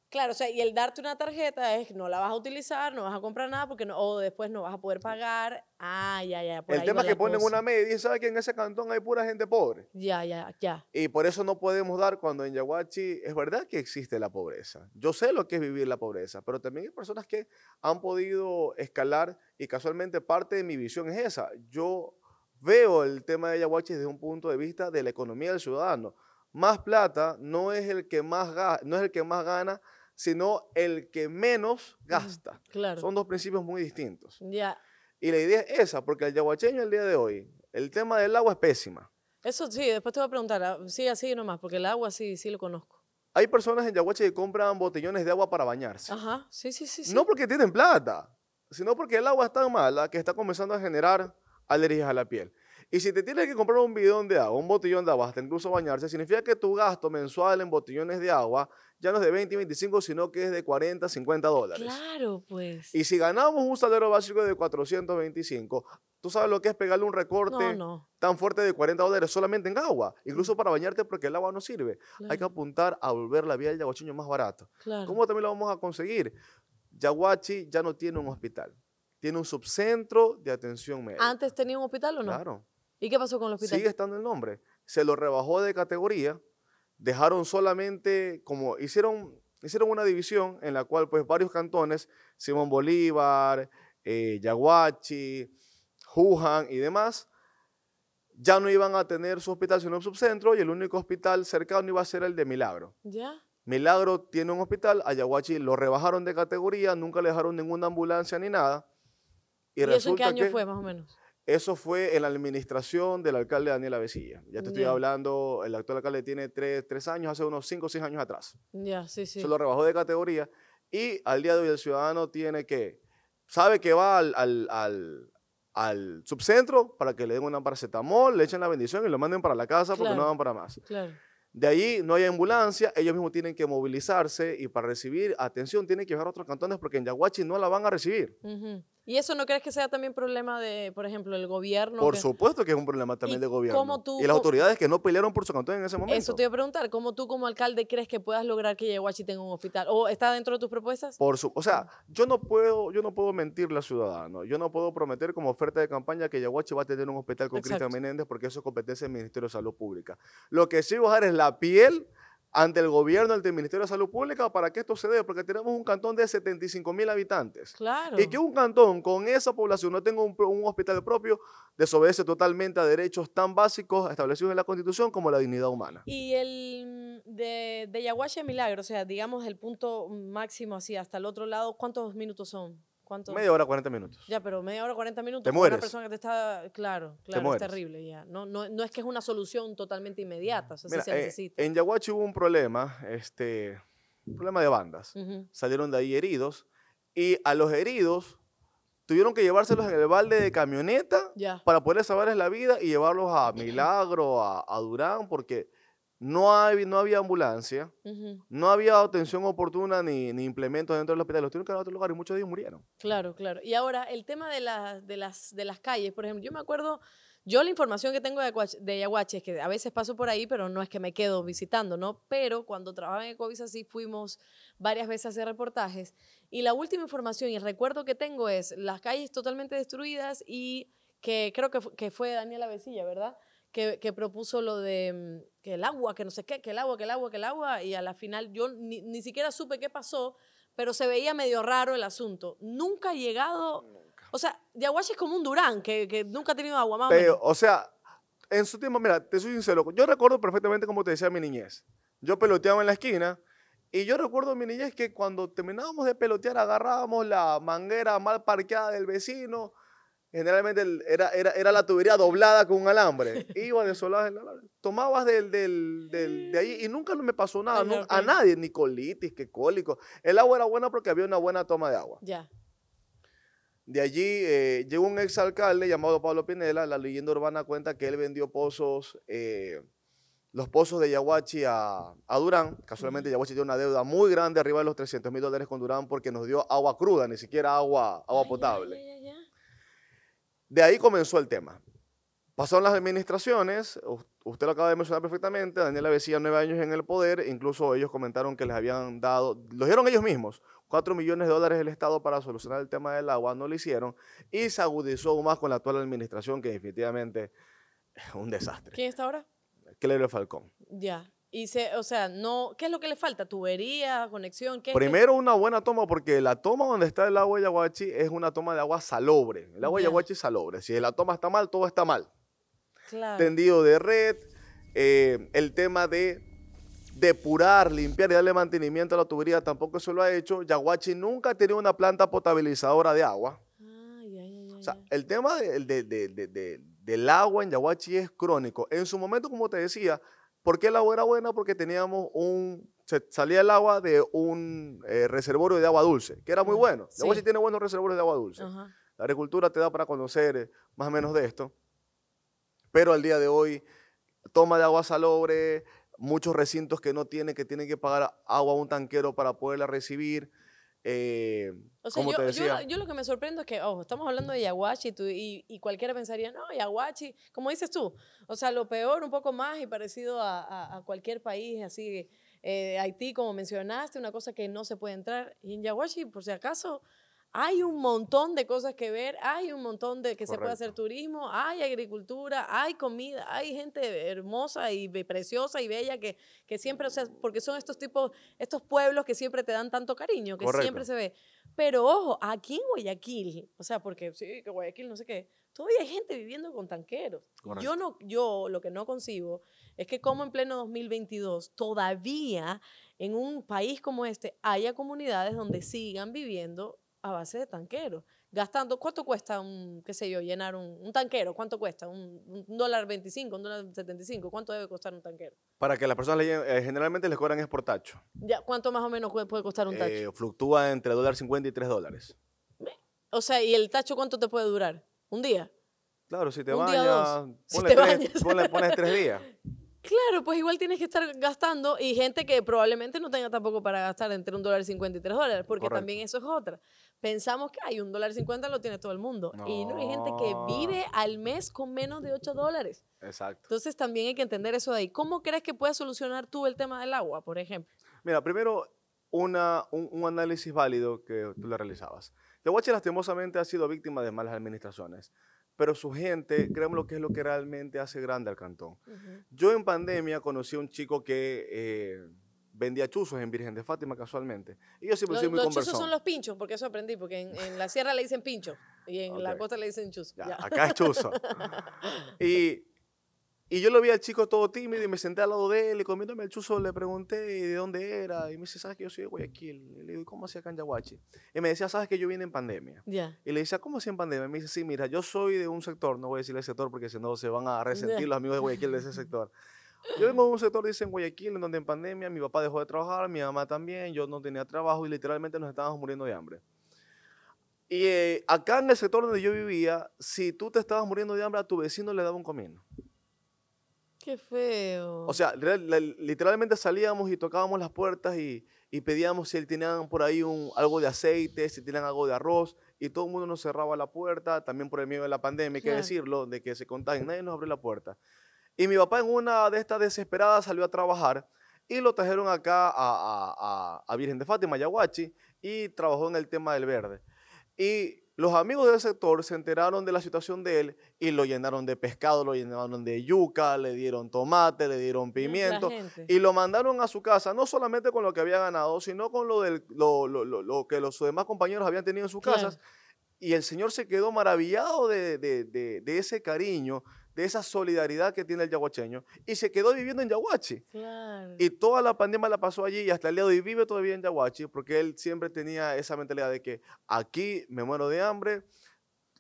Claro, o sea, y el darte una tarjeta es no la vas a utilizar, no vas a comprar nada porque o después no vas a poder pagar. Ah, ya, ya. el tema es que ponen una media y ¿sabes que en ese cantón hay pura gente pobre. Ya, ya, ya. Y por eso no podemos dar cuando en Yaguachi es verdad que existe la pobreza. Yo sé lo que es vivir la pobreza, pero también hay personas que han podido escalar y casualmente parte de mi visión es esa. Yo veo el tema de Yaguachi desde un punto de vista de la economía del ciudadano. Más plata no es el que más, no es el que más gana sino el que menos mm, gasta. Claro. Son dos principios muy distintos. Ya. Y la idea es esa, porque el yaguacheño el día de hoy, el tema del agua es pésima. Eso sí, después te voy a preguntar, ah, sí, así nomás, porque el agua sí, sí lo conozco. Hay personas en Yaguache que compran botellones de agua para bañarse. Ajá, sí, sí, sí. sí. No porque tienen plata, sino porque el agua es tan mala que está comenzando a generar alergias a la piel. Y si te tienes que comprar un bidón de agua, un botellón de agua, hasta incluso bañarse, significa que tu gasto mensual en botellones de agua ya no es de 20 y 25, sino que es de 40, 50 dólares. Claro, pues. Y si ganamos un salario básico de 425, ¿tú sabes lo que es pegarle un recorte tan fuerte de 40 dólares solamente en agua? Incluso para bañarte porque el agua no sirve. Hay que apuntar a volver la vía del yaguachiño más barato. ¿Cómo también lo vamos a conseguir? Yaguachi ya no tiene un hospital. Tiene un subcentro de atención médica. ¿Antes tenía un hospital o no? Claro. ¿Y qué pasó con el hospital? Sigue estando el nombre. Se lo rebajó de categoría, dejaron solamente, como hicieron, hicieron una división en la cual pues varios cantones, Simón Bolívar, eh, Yaguachi, Juhan y demás, ya no iban a tener su hospital sino un subcentro y el único hospital cercano iba a ser el de Milagro. ¿Ya? Milagro tiene un hospital, Ayahuachi lo rebajaron de categoría, nunca le dejaron ninguna ambulancia ni nada. ¿Y, eso en qué año fue más o menos? Eso fue en la administración del alcalde Daniel Avesilla. Ya te estoy hablando, el actual alcalde tiene tres, años, hace unos cinco o seis años atrás. Ya, sí, sí. Se lo rebajó de categoría y al día de hoy el ciudadano tiene que, sabe que va al, subcentro para que le den una paracetamol, le echen la bendición y lo manden para la casa porque no van para más. Claro. De ahí no hay ambulancia, ellos mismos tienen que movilizarse y para recibir atención tienen que viajar a otros cantones porque en Yaguachi no la van a recibir. ¿Y eso no crees que sea también problema de, por ejemplo, el gobierno? Por supuesto que es un problema también de gobierno. y las autoridades que no pelearon por su cantón en ese momento. Eso te voy a preguntar, ¿cómo tú como alcalde crees que puedas lograr que Yaguachi tenga un hospital? ¿O está dentro de tus propuestas? Por o sea, yo no puedo, yo no puedo mentirle a Ciudadanos. Yo no puedo prometer como oferta de campaña que Yaguachi va a tener un hospital con Cristian Menéndez porque eso es competencia del Ministerio de Salud Pública. Lo que sí voy a dar es la piel ante el gobierno, ante el Ministerio de Salud Pública, para que esto se dé, porque tenemos un cantón de 75 mil habitantes. Claro. Y que un cantón con esa población no tenga un, hospital propio desobedece totalmente a derechos tan básicos establecidos en la Constitución como la dignidad humana. Y el mm, de, de Yaguache Milagro, o sea, digamos el punto máximo así, hasta el otro lado, ¿cuántos minutos son? ¿Cuánto? Media hora, 40 minutos. Ya, pero media hora, 40 minutos. Te mueres. Una persona que te está. Claro, claro, es terrible ya. No, es que es una solución totalmente inmediata. Eh, en Yaguachi hubo un problema, este, un problema de bandas. Salieron de ahí heridos y a los heridos tuvieron que llevárselos en el balde de camioneta para poder salvarles la vida y llevarlos a Milagro, a Durán, porque no, no había ambulancia, no había atención oportuna ni, ni, implementos dentro del hospital. Los tuvieron que ir a otro lugar y muchos de ellos murieron. Claro, claro. Y ahora, el tema de, las, de las calles, por ejemplo, yo me acuerdo, yo la información que tengo de, es que a veces paso por ahí, pero no es que me quedo visitando, ¿no? Pero cuando trabajaba en Ecovisa sí fuimos varias veces a hacer reportajes. Y la última información y recuerdo que tengo es las calles totalmente destruidas y que creo que, que fue Daniela Vecilla, ¿verdad? que, propuso lo de mm, que el agua, que no sé qué, que el agua, que el agua, que el agua, y a la final yo ni, siquiera supe qué pasó, pero se veía medio raro el asunto. Nunca ha llegado... O sea, Yaguachi es como un Durán, que, que nunca ha tenido agua más. o sea, en su tiempo, mira, te soy sincero, yo recuerdo perfectamente como te decía mi niñez. Yo peloteaba en la esquina y yo recuerdo mi niñez que cuando terminábamos de pelotear agarrábamos la manguera mal parqueada del vecino generalmente era, era, la tubería doblada con un alambre. Iba de solaje, tomabas del, del, de ahí y nunca me pasó nada, a nadie, ni colitis, que cólico. El agua era buena porque había una buena toma de agua. Ya. De allí eh, llegó un ex alcalde llamado Pablo Pinela, la leyenda urbana cuenta que él vendió pozos, eh, los pozos de Yaguachi a, Durán. Casualmente Yaguachi tiene una deuda muy grande, arriba de los 300 mil dólares con Durán, porque nos dio agua cruda, ni siquiera agua, agua potable. De ahí comenzó el tema. Pasaron las administraciones, usted lo acaba de mencionar perfectamente, Daniel vecía nueve años en el poder, incluso ellos comentaron que les habían dado, lo dieron ellos mismos, cuatro millones de dólares del Estado para solucionar el tema del agua, no lo hicieron, y se agudizó aún más con la actual administración, que definitivamente es un desastre. ¿Quién está ahora? Clero Falcón. Ya. Y o sea, no, ¿qué es lo que le falta? ¿Tubería, conexión? Primero una buena toma, porque la toma donde está el agua de Yaguachi es una toma de agua salobre. El agua de Yaguachi es salobre. Si la toma está mal, todo está mal. Claro. Tendido de red, eh, el tema de depurar, limpiar y darle mantenimiento a la tubería, tampoco se lo ha hecho. Yaguachi nunca ha tenido una planta potabilizadora de agua. Ah, ay, ay. o sea, el tema del agua en Yaguachi es crónico. En su momento, como te decía, ¿Por qué el agua era buena? Porque teníamos un salía el agua de un eh, reservorio de agua dulce, que era muy bueno. La sí. tiene buenos reservorios de agua dulce. La agricultura te da para conocer más o menos de esto, pero al día de hoy, toma de agua salobre, muchos recintos que no tienen, que tienen que pagar agua a un tanquero para poderla recibir. Eh, o yo, lo que me sorprendo es que, estamos hablando de yaguachi y, cualquiera pensaría, no, yaguachi, como dices tú, o sea, lo peor, un poco más y parecido a, cualquier país, así, eh, Haití, como mencionaste, una cosa que no se puede entrar. Y en yaguachi, por si acaso, hay un montón de cosas que ver, hay un montón de que se puede hacer turismo, hay agricultura, hay comida, hay gente hermosa y preciosa y bella que, que siempre, o sea, porque son estos tipos, estos pueblos que siempre te dan tanto cariño, que siempre se ve. Pero ojo, aquí en Guayaquil, o sea, porque sí, que Guayaquil no sé qué, todavía hay gente viviendo con tanqueros. Yo no, yo lo que no concibo es que como en pleno 2022 todavía en un país como este haya comunidades donde sigan viviendo a base de tanquero Gastando, ¿cuánto cuesta un, qué sé yo, llenar un, tanquero? ¿Cuánto cuesta? Un, dólar 25, un dólar 75? ¿Cuánto debe costar un tanquero? Para que las personas eh, generalmente les cobran es por tacho. Ya, ¿cuánto más o menos puede, costar un eh, tacho? fluctúa entre dólar 50 y 3 dólares. O sea, ¿y el tacho cuánto te puede durar? ¿Un día? Claro, si te un bañas, pones te tres, <laughs> días. Claro, pues igual tienes que estar gastando y gente que probablemente no tenga tampoco para gastar entre un dólar y 3 dólares, porque también eso es otra pensamos que hay un dólar cincuenta lo tiene todo el mundo. Y no hay gente que vive al mes con menos de 8 dólares. Exacto. Entonces también hay que entender eso de ahí. ¿Cómo crees que puedes solucionar tú el tema del agua, por ejemplo? Mira, primero un, un, análisis válido que tú le realizabas. Tehuache lastimosamente ha sido víctima de malas administraciones, pero su gente, creemos lo que es lo que realmente hace grande al cantón. Yo en pandemia conocí a un chico que... Eh, vendía chuzos en Virgen de Fátima casualmente. Y yo siempre los, soy Los chuzos son los pinchos, porque eso aprendí, porque en, la sierra le dicen pincho y en la costa le dicen chuzo. Acá es chuzo. <laughs> y, yo lo vi al chico todo tímido y me senté al lado de él y comiéndome el chuzo le pregunté de dónde era y me dice, ¿sabes que yo soy de Guayaquil? Y le digo, ¿cómo hacía acá en Y me decía, ¿sabes que yo vine en pandemia? Y le decía, ¿cómo hacía en pandemia? Y me dice, sí, mira, yo soy de un sector, no voy a decir el sector porque si no se van a resentir los amigos de Guayaquil de ese sector. <laughs> Yo vivo en un sector, dicen, Guayaquil, en donde en pandemia mi papá dejó de trabajar, mi mamá también, yo no tenía trabajo y literalmente nos estábamos muriendo de hambre. Y eh, acá en el sector donde yo vivía, si tú te estabas muriendo de hambre, a tu vecino le daba un comino. Qué feo. O sea, literalmente salíamos y tocábamos las puertas y, y pedíamos si él tenían por ahí un, algo de aceite, si tenían algo de arroz, y todo el mundo nos cerraba la puerta, también por el miedo de la pandemia, hay que decirlo, de que se contagien, nadie nos abrió la puerta. Y mi papá en una de estas desesperadas salió a trabajar y lo trajeron acá a, Virgen de Fátima, Yaguachi, y trabajó en el tema del verde. Y los amigos del sector se enteraron de la situación de él y lo llenaron de pescado, lo llenaron de yuca, le dieron tomate, le dieron pimiento y lo mandaron a su casa, no solamente con lo que había ganado, sino con lo, del, lo, que los demás compañeros habían tenido en sus casas. Y el Señor se quedó maravillado de ese cariño, de esa solidaridad que tiene el yaguacheño y se quedó viviendo en Yaguachi. Claro. Y toda la pandemia la pasó allí y hasta el día de hoy vive todavía en Yaguachi porque él siempre tenía esa mentalidad de que aquí me muero de hambre,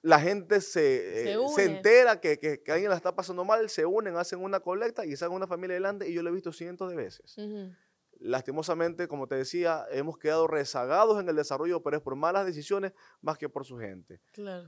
la gente se, eh, se, entera que, que, alguien la está pasando mal, se unen, hacen una colecta y salen una familia adelante y yo lo he visto cientos de veces. Lastimosamente, como te decía, hemos quedado rezagados en el desarrollo, pero es por malas decisiones más que por su gente.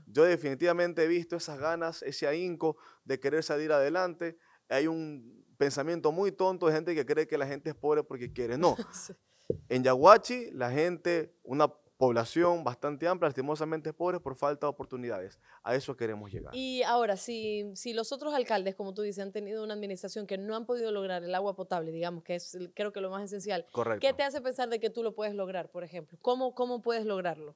Yo definitivamente he visto esas ganas, ese ahínco de querer salir adelante. Hay un pensamiento muy tonto de gente que cree que la gente es pobre porque quiere. No. <laughs> En Yaguachi, la gente, una población bastante amplia, lastimosamente pobres por falta de oportunidades. A eso queremos llegar. Y ahora, si, si los otros alcaldes, como tú dices, han tenido una administración que no han podido lograr el agua potable, digamos, que es creo que lo más esencial, Correcto. ¿qué te hace pensar de que tú lo puedes lograr, por ejemplo? ¿Cómo, cómo puedes lograrlo?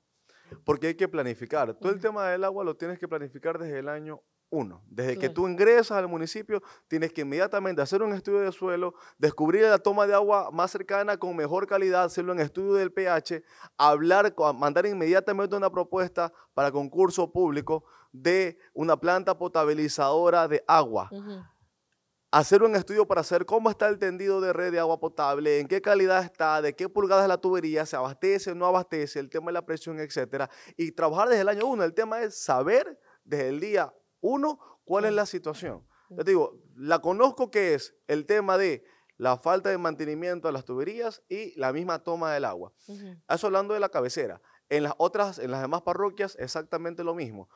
Porque hay que planificar. Todo el tema del agua lo tienes que planificar desde el año uno. Desde que tú ingresas al municipio, tienes que inmediatamente hacer un estudio de suelo, descubrir la toma de agua más cercana con mejor calidad, hacerlo en estudio del pH, hablar, mandar inmediatamente una propuesta para concurso público de una planta potabilizadora de agua. hacer un estudio para saber cómo está el tendido de red de agua potable, en qué calidad está, de qué pulgadas la tubería, se abastece o no abastece, el tema de la presión, etcétera, y trabajar desde el año uno. El tema es saber desde el día uno, ¿cuál es la situación? Yo te digo, la conozco que es el tema de la falta de mantenimiento a las tuberías y la misma toma del agua. Eso hablando de la cabecera. En las otras, en las demás parroquias, exactamente lo mismo.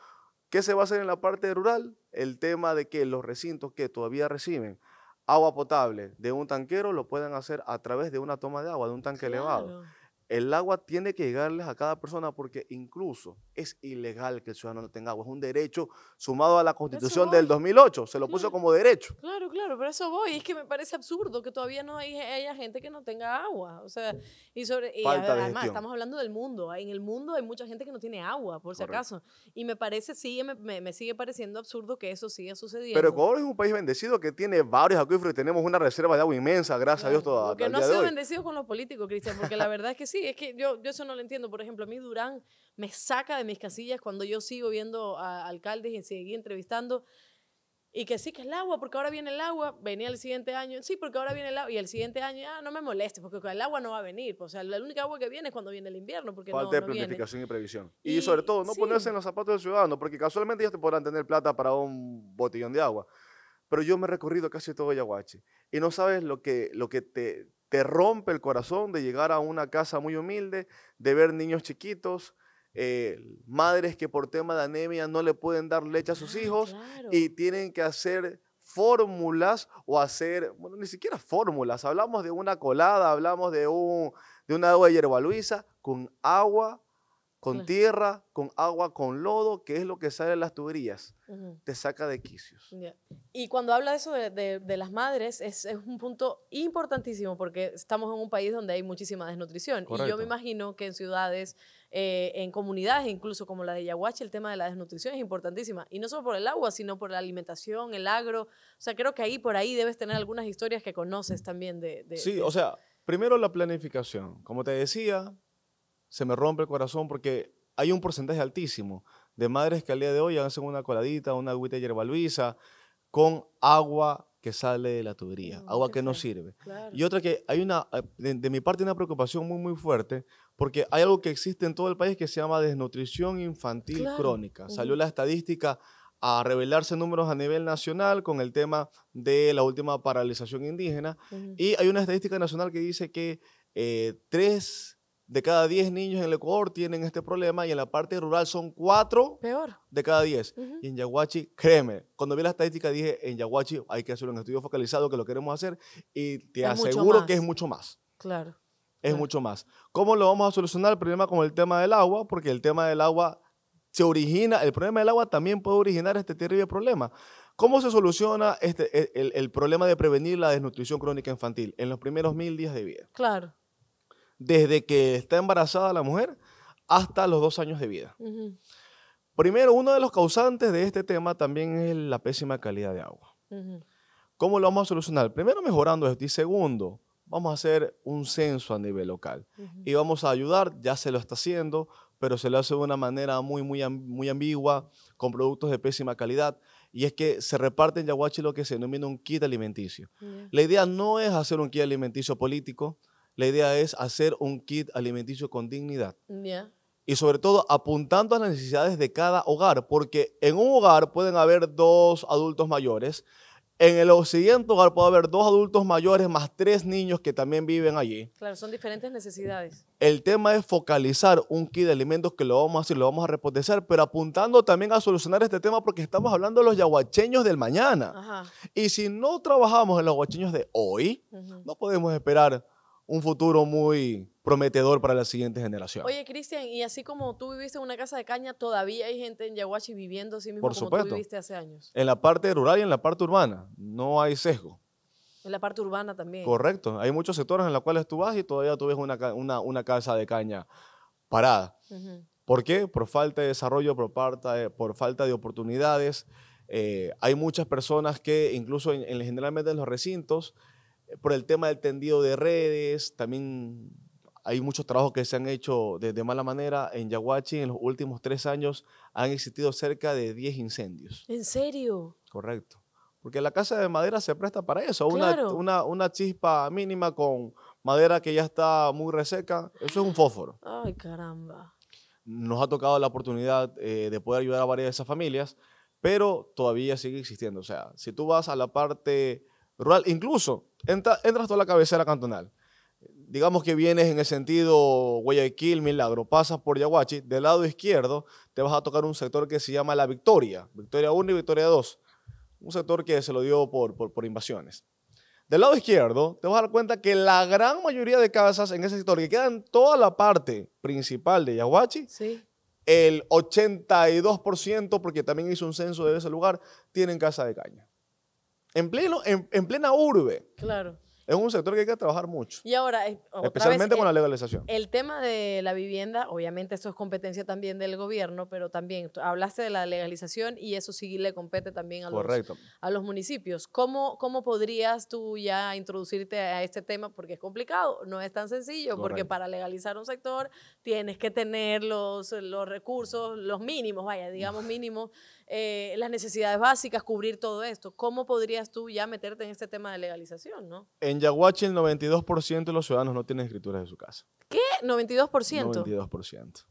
¿Qué se va a hacer en la parte rural? El tema de que los recintos que todavía reciben agua potable de un tanquero lo puedan hacer a través de una toma de agua, de un tanque elevado. El agua tiene que llegarles a cada persona porque incluso es ilegal que el ciudadano no tenga agua. Es un derecho sumado a la Constitución del 2008. Se lo puso como derecho. Claro, claro, pero eso voy. Es que me parece absurdo que todavía no hay, haya gente que no tenga agua. O sea, y, sobre, y además estamos hablando del mundo. En el mundo hay mucha gente que no tiene agua, por si acaso. Y me parece, sigue, me, sigue pareciendo absurdo que eso siga sucediendo. Pero Ecuador es un país bendecido que tiene varios acuíferos y tenemos una reserva de agua inmensa, gracias a Dios. todavía. porque no ha sido con los políticos, Cristian, porque la verdad es que sí es que yo, yo eso no lo entiendo. Por ejemplo, a mí Durán me saca de mis casillas cuando yo sigo viendo a alcaldes y seguí entrevistando. Y que sí, que es el agua, porque ahora viene el agua, venía el siguiente año, sí, porque ahora viene el agua, y el siguiente año, ah, no me moleste, porque el agua no va a venir, o sea, la única agua que viene es cuando viene el invierno, porque Falta de planificación y previsión. Y, sobre todo, no ponerse en los zapatos del ciudadano, porque casualmente ya te podrán tener plata para un botellón de agua, pero yo me he recorrido casi todo Yaguachi, y no sabes lo que, lo que te, te rompe el corazón de llegar a una casa muy humilde, de ver niños chiquitos, eh, madres que por tema de anemia no le pueden dar leche a sus ah, hijos y tienen que hacer fórmulas o hacer, bueno, ni siquiera fórmulas, hablamos de una colada, hablamos de, un, de una agua de hierba luisa con agua con tierra, con agua, con lodo, que es lo que sale de las tuberías, te saca de quicios. Y cuando habla de eso de, las madres, es, un punto importantísimo porque estamos en un país donde hay muchísima desnutrición. Y yo me imagino que en ciudades, eh, en comunidades, incluso como la de Yaguachi, el tema de la desnutrición es importantísima. Y no solo por el agua, sino por la alimentación, el agro. O sea, creo que ahí por ahí debes tener algunas historias que conoces también de sí, o sea, primero la planificación. Como te decía, se me rompe el corazón porque hay un porcentaje altísimo de madres que al día de hoy hacen una coladita, una agüita de luisa con agua que sale de la tubería, mm, agua que, no sirve. Y otra que hay una, eh, de, mi parte, una preocupación muy, muy fuerte, porque hay algo que existe en todo el país que se llama desnutrición infantil crónica. Salió la estadística a revelarse números a nivel nacional con el tema de la última paralización indígena, y hay una estadística nacional que dice que eh, tres de cada 10 niños en el Ecuador tienen este problema y en la parte rural son 4 Peor. de cada 10. Y en Yaguachi, créeme, cuando vi la estadística dije, en Yaguachi hay que hacer un estudio focalizado que lo queremos hacer y te aseguro que es mucho más. Claro. Es mucho más. ¿Cómo lo vamos a solucionar el problema con el tema del agua? Porque el tema del agua se origina, el problema del agua también puede originar este terrible problema. ¿Cómo se soluciona este, e, el problema de prevenir la desnutrición crónica infantil en los primeros mil días de vida? Claro desde que está embarazada la mujer hasta los dos años de vida. Primero, uno de los causantes de este tema también es la pésima calidad de agua. ¿Cómo lo vamos a solucionar? Primero, mejorando esto. Y segundo, vamos a hacer un censo a nivel local. Y vamos a ayudar, ya se lo está haciendo, pero se lo hace de una manera muy, muy, muy ambigua, con productos de pésima calidad. Y es que se reparte en Yaguachi lo que se denomina un kit alimenticio. La idea no es hacer un kit alimenticio político, la idea es hacer un kit alimenticio con dignidad. Y sobre todo apuntando a las necesidades de cada hogar, porque en un hogar pueden haber dos adultos mayores, en el siguiente hogar puede haber dos adultos mayores más tres niños que también viven allí. Claro, son diferentes necesidades. El tema es focalizar un kit de alimentos que lo vamos a hacer, lo vamos a repotenciar, pero apuntando también a solucionar este tema porque estamos hablando de los yaguacheños del mañana. Y si no trabajamos en los yaguacheños de hoy, no podemos esperar un futuro muy prometedor para la siguiente generación. Oye, Cristian, y así como tú viviste en una casa de caña, todavía hay gente en Yaguachi viviendo así mismo Por como tú viviste hace años. En la parte rural y en la parte urbana, no hay sesgo. En la parte urbana también. Correcto. Hay muchos sectores en los cuales tú vas y todavía tú ves una, una, casa de caña parada. ¿Por qué? Por falta de desarrollo, por, falta de, por falta de oportunidades. Eh, hay muchas personas que incluso en generalmente en los recintos por el tema del tendido de redes, también hay muchos trabajos que se han hecho de, mala manera. En Yaguachi, en los últimos tres años, han existido cerca de 10 incendios. ¿En serio? Correcto. Porque la casa de madera se presta para eso. Una, una, chispa mínima con madera que ya está muy reseca, eso es un fósforo. Ay, caramba. Nos ha tocado la oportunidad eh, de poder ayudar a varias de esas familias, pero todavía sigue existiendo. O sea, si tú vas a la parte rural, incluso entras toda la cabecera cantonal. Digamos que vienes en el sentido Guayaquil, Milagro, pasas por Yaguachi, del lado izquierdo te vas a tocar un sector que se llama La Victoria, Victoria 1 y Victoria 2, un sector que se lo dio por, por, invasiones. Del lado izquierdo, te vas a dar cuenta que la gran mayoría de casas en ese sector, que quedan toda la parte principal de Yaguachi, el 82%, porque también hizo un censo de ese lugar, tienen casa de caña en, pleno, en, plena urbe. Claro es un sector que hay que trabajar mucho. Y ahora, eh, especialmente con la legalización. El tema de la vivienda, obviamente esto es competencia también del gobierno, pero también hablaste de la legalización y eso sí le compete también a, Los, a los municipios. ¿Cómo, ¿Cómo podrías tú ya introducirte a este tema? Porque es complicado, no es tan sencillo, porque para legalizar un sector tienes que tener los, los recursos, los mínimos, vaya, digamos mínimos, eh, las necesidades básicas, cubrir todo esto. ¿Cómo podrías tú ya meterte en este tema de legalización? ¿no? En el 92% de los ciudadanos no tienen escrituras de su casa. ¿Qué? ¿92%? 92%.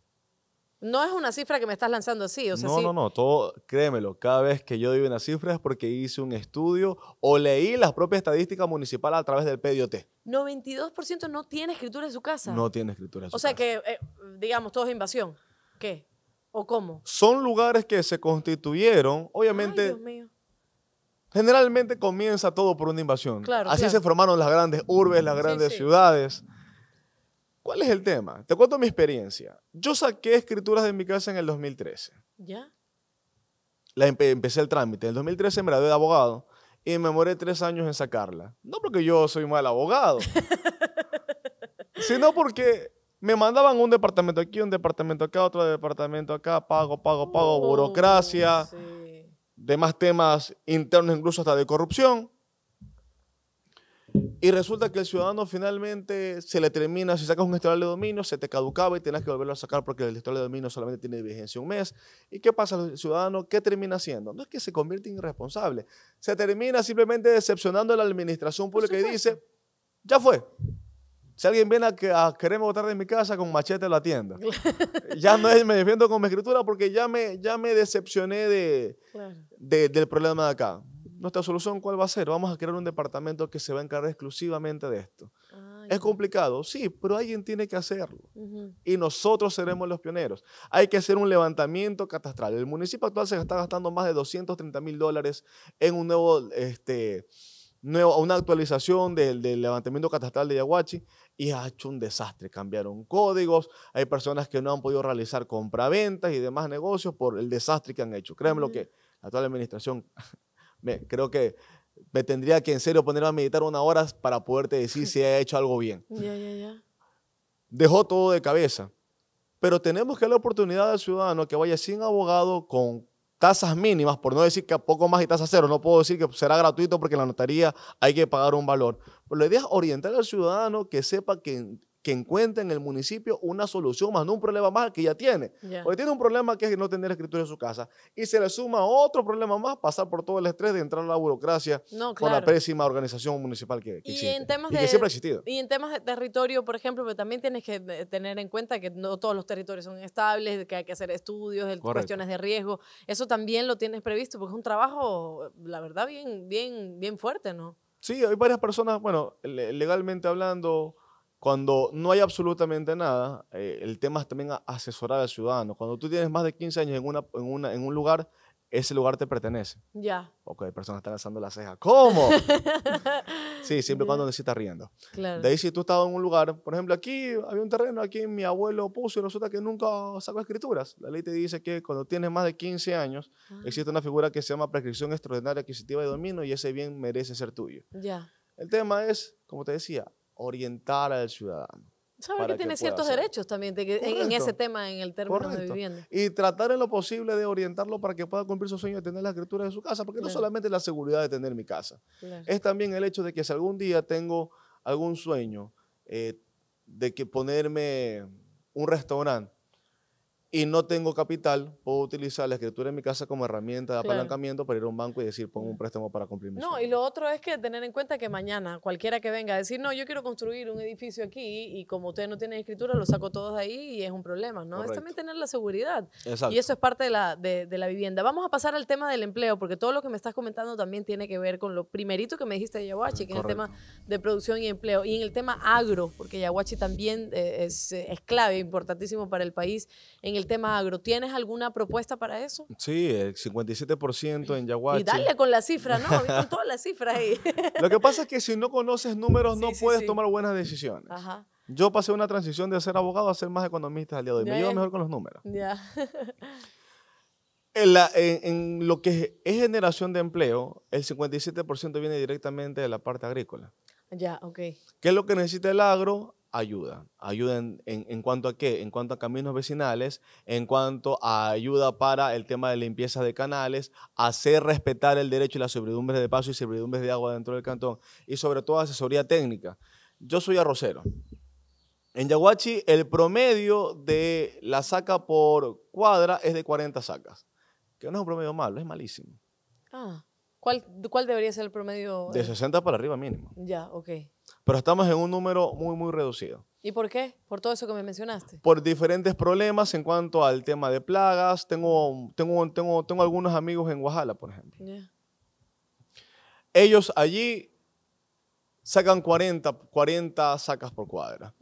No es una cifra que me estás lanzando así, o No, no, no, todo, créemelo, cada vez que yo doy una cifra es porque hice un estudio o leí las propias estadísticas municipales a través del PDOT. 92% no tiene escritura de su casa. No tiene escritura su O sea que, eh, digamos, todo es invasión. ¿Qué? ¿O cómo? Son lugares que se constituyeron, obviamente, Dios mío. Generalmente comienza todo por una invasión. Así se formaron las grandes urbes, las grandes ciudades. ¿Cuál es el tema? Te cuento mi experiencia. Yo saqué escrituras de mi casa en el 2013. ¿Ya? La empecé el trámite. En el 2013 me gradué de abogado y me moré tres años en sacarla. No porque yo soy mal abogado, <laughs> sino porque me mandaban un departamento aquí, un departamento acá, otro departamento acá, pago, pago, pago, oh, burocracia. Sí demás temas internos, incluso hasta de corrupción. Y resulta que el ciudadano finalmente se le termina, si sacas un historial de dominio, se te caducaba y tenés que volverlo a sacar porque el historial de dominio solamente tiene vigencia un mes. ¿Y qué pasa al ciudadano? ¿Qué termina haciendo? No es que se convierte en irresponsable, se termina simplemente decepcionando a la administración pública y dice, ya fue, si alguien viene a, que, queremos quererme botar de mi casa, con machete lo la tienda. <laughs> ya no es, me defiendo con mi escritura porque ya me, ya me decepcioné de, del problema de acá. Nuestra solución, ¿cuál va a ser? Vamos a crear un departamento que se va a encargar exclusivamente de esto. Ah, es complicado, sí, pero alguien tiene que hacerlo. Y nosotros seremos los pioneros. Hay que hacer un levantamiento catastral. El municipio actual se está gastando más de 230 mil dólares en un nuevo este, una actualización del, levantamiento catastral de Yaguachi y ha hecho un desastre. Cambiaron códigos, hay personas que no han podido realizar compraventas y demás negocios por el desastre que han hecho. Créanme lo que la actual administración, <laughs> me, creo que me tendría que en serio poner a meditar una hora para poderte decir si ha hecho algo bien. <laughs> Dejó todo de cabeza. Pero tenemos que dar la oportunidad al ciudadano que vaya sin abogado, con tasas mínimas, por no decir que a poco más y tasa cero, no puedo decir que será gratuito porque en la notaría hay que pagar un valor. Pero la idea es orientar al ciudadano que sepa que que encuentre en el municipio una solución más, no un problema más que ya tiene. Porque tiene un problema que es no tener escritura en su casa y se le suma otro problema más, pasar por todo el estrés de entrar a la burocracia con la pésima organización municipal que, y En temas de, siempre ha existido. Y en temas de territorio, por ejemplo, pero también tienes que tener en cuenta que no todos los territorios son estables, que hay que hacer estudios, cuestiones de riesgo. Eso también lo tienes previsto porque es un trabajo, la verdad, bien, bien, bien fuerte, ¿no? Sí, hay varias personas, bueno, legalmente hablando, cuando no hay absolutamente nada, eh, el tema es también asesorar al ciudadano. Cuando tú tienes más de 15 años en, una, en, un lugar, ese lugar te pertenece. Ya. Porque Ok, personas están alzando la ceja. ¿Cómo? <laughs> sí, siempre cuando necesitas riendo. Claro. De ahí, si tú estabas en un lugar, por ejemplo, aquí había un terreno, aquí mi abuelo puso y resulta que nunca sacó escrituras. La ley te dice que cuando tienes más de 15 años, ah. existe una figura que se llama prescripción extraordinaria adquisitiva de dominio y ese bien merece ser tuyo. Ya. El tema es, como te decía, orientar al ciudadano. Sabe que tiene ciertos derechos también en, ese tema, en el término de vivienda. Y tratar en lo posible de orientarlo para que pueda cumplir su sueño de tener la escritura de su casa, porque no solamente la seguridad de tener mi casa, es también el hecho de que si algún día tengo algún sueño eh, de que ponerme un restaurante, y no tengo capital, puedo utilizar la escritura en mi casa como herramienta de apalancamiento para ir a un banco y decir, pongo un mm. préstamo para cumplir mi No, y lo otro es que tener en cuenta que mañana cualquiera que venga a decir, no, yo quiero construir un edificio aquí y como ustedes no tienen escritura, lo saco todos de ahí y es un problema, ¿no? Es también tener la seguridad. Exacto. Y eso es parte de la, de, la vivienda. Vamos a pasar al tema del empleo, porque todo lo que me estás comentando también tiene que ver con lo primerito que me dijiste de Yahuachi, que es el tema de producción y empleo. Y en el tema agro, porque Yaguachi también eh, es, eh, es clave, importantísimo para el país, en el tema agro. ¿Tienes alguna propuesta para eso? Sí, el 57% en Yaguachi. Y dale con la cifra, ¿no? <laughs> Con todas las cifras ahí. <laughs> Lo que pasa es que si no conoces números no puedes tomar buenas decisiones. Ajá. Yo pasé una transición de ser abogado a ser más economista al día de hoy. Me llevo mejor con los números. Ya. <laughs> En, en, lo que es generación de empleo, el 57% viene directamente de la parte agrícola. Ya, ok. ¿Qué es lo que necesita el agro? ayuda. Ayuda en, cuanto a qué? En cuanto a caminos vecinales, en cuanto a ayuda para el tema de limpieza de canales, hacer respetar el derecho y las servidumbres de paso y servidumbres de agua dentro del cantón y sobre todo asesoría técnica. Yo soy arrocero. En Yaguachi el promedio de la saca por cuadra es de 40 sacas, que no es un promedio malo, es malísimo. Ah, ¿cuál, cuál debería ser el promedio? De 60 para arriba mínimo. Ya, ok pero estamos en un número muy, muy reducido. ¿Y por qué? Por todo eso que me mencionaste. Por diferentes problemas en cuanto al tema de plagas. Tengo, tengo, tengo, tengo algunos amigos en Oaxaca, por ejemplo. Ellos allí sacan 40, 40 sacas por cuadra.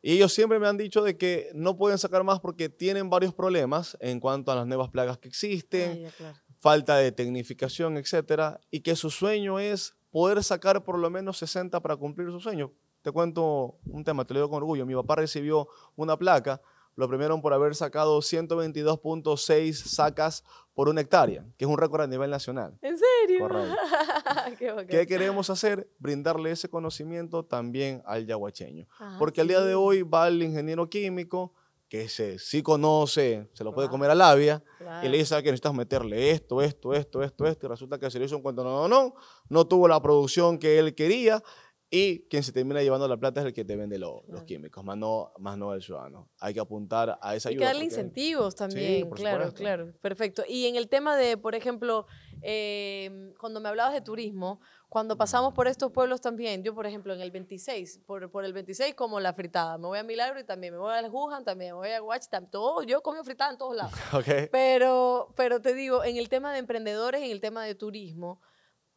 Y ellos siempre me han dicho de que no pueden sacar más porque tienen varios problemas en cuanto a las nuevas plagas que existen, ah, falta de tecnificación, etcétera, y que su sueño es poder sacar por lo menos 60 para cumplir su sueño. Te cuento un tema, te lo digo con orgullo. Mi papá recibió una placa, lo premiaron por haber sacado 122.6 sacas por una hectárea, que es un récord a nivel nacional. ¿En serio? <laughs> Qué, ¿Qué, queremos hacer? Brindarle ese conocimiento también al yaguacheño. Ah, Porque al día de hoy va el ingeniero químico, que se, sí conoce, se lo puede comer a labia, y le dice, ¿sabes que necesitas meterle esto, esto, esto, esto, esto? Y resulta que se le hizo un cuento, no, no, no, no tuvo la producción que él quería, y quien se termina llevando la plata es el que te vende los químicos, más no, más no el ciudadano. Hay que apuntar a esa ayuda. Hay que darle incentivos también, sí, claro, claro. Perfecto. Y en el tema de, por ejemplo, eh, cuando me hablabas de turismo, cuando pasamos por estos pueblos también, yo por ejemplo en el 26, por, por el 26 como la fritada, me voy a Milagro y también, me voy a Juhan, también, me voy a Guachi, todo, yo comí fritada en todos lados. <laughs> Pero, pero te digo, en el tema de emprendedores, en el tema de turismo,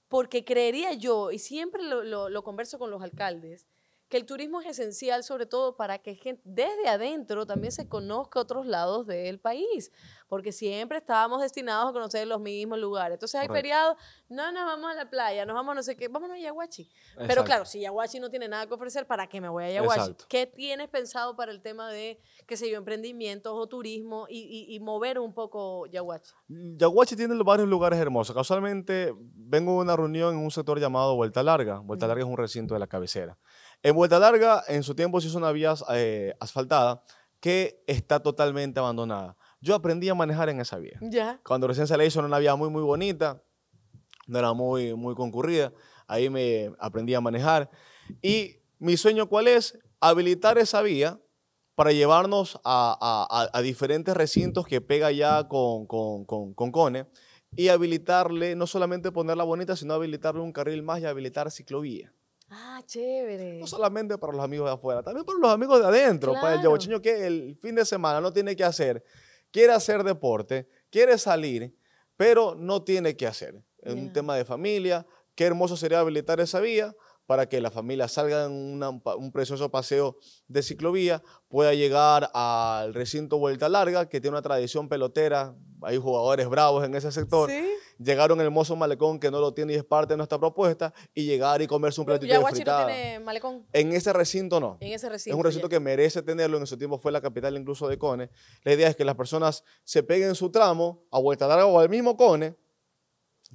porque creería yo, y siempre lo, lo, converso con los alcaldes, que el turismo es esencial sobre todo para que desde adentro también se conozca otros lados del país, porque siempre estábamos destinados a conocer los mismos lugares. Entonces hay feriados, no nos vamos a la playa, nos vamos a no sé qué, vámonos a Yaguachi. Pero claro, si Yaguachi no tiene nada que ofrecer, ¿para qué me voy a Yaguachi? ¿Qué tienes pensado para el tema de, qué sé yo, emprendimientos o turismo y, y, mover un poco Yaguachi? Mm, Yaguachi tiene varios lugares hermosos. Casualmente vengo de una reunión en un sector llamado Vuelta Larga. Vuelta Larga es un recinto de la cabecera. En Vuelta Larga, en su tiempo se hizo una vía eh, asfaltada que está totalmente abandonada. Yo aprendí a manejar en esa vía. Ya. Cuando recién se le hizo, una vía muy, muy bonita, no era muy, muy concurrida. Ahí me aprendí a manejar. Y mi sueño, ¿cuál es? Habilitar esa vía para llevarnos a, a diferentes recintos que pega ya con, con, con, con Cone y habilitarle, no solamente ponerla bonita, sino habilitarle un carril más y habilitar ciclovía. Ah, chévere. No solamente para los amigos de afuera, también para los amigos de adentro, para pues, el yabochiño que el fin de semana no tiene que hacer, quiere hacer deporte, quiere salir, pero no tiene que hacer. Es un tema de familia, qué hermoso sería habilitar esa vía para que la familia salga en un precioso paseo de ciclovía, pueda llegar al recinto Vuelta Larga, que tiene una tradición pelotera, hay jugadores bravos en ese sector. ¿Sí? llegar a un hermoso malecón que no lo tiene y es parte de nuestra propuesta, y llegar y comerse un platito de fritada. malecón? En ese recinto no. En ese recinto. Es un recinto que merece tenerlo, en su tiempo fue la capital incluso de Cone. La idea es que las personas se peguen en su tramo, a Vuelta Larga o al mismo Cone,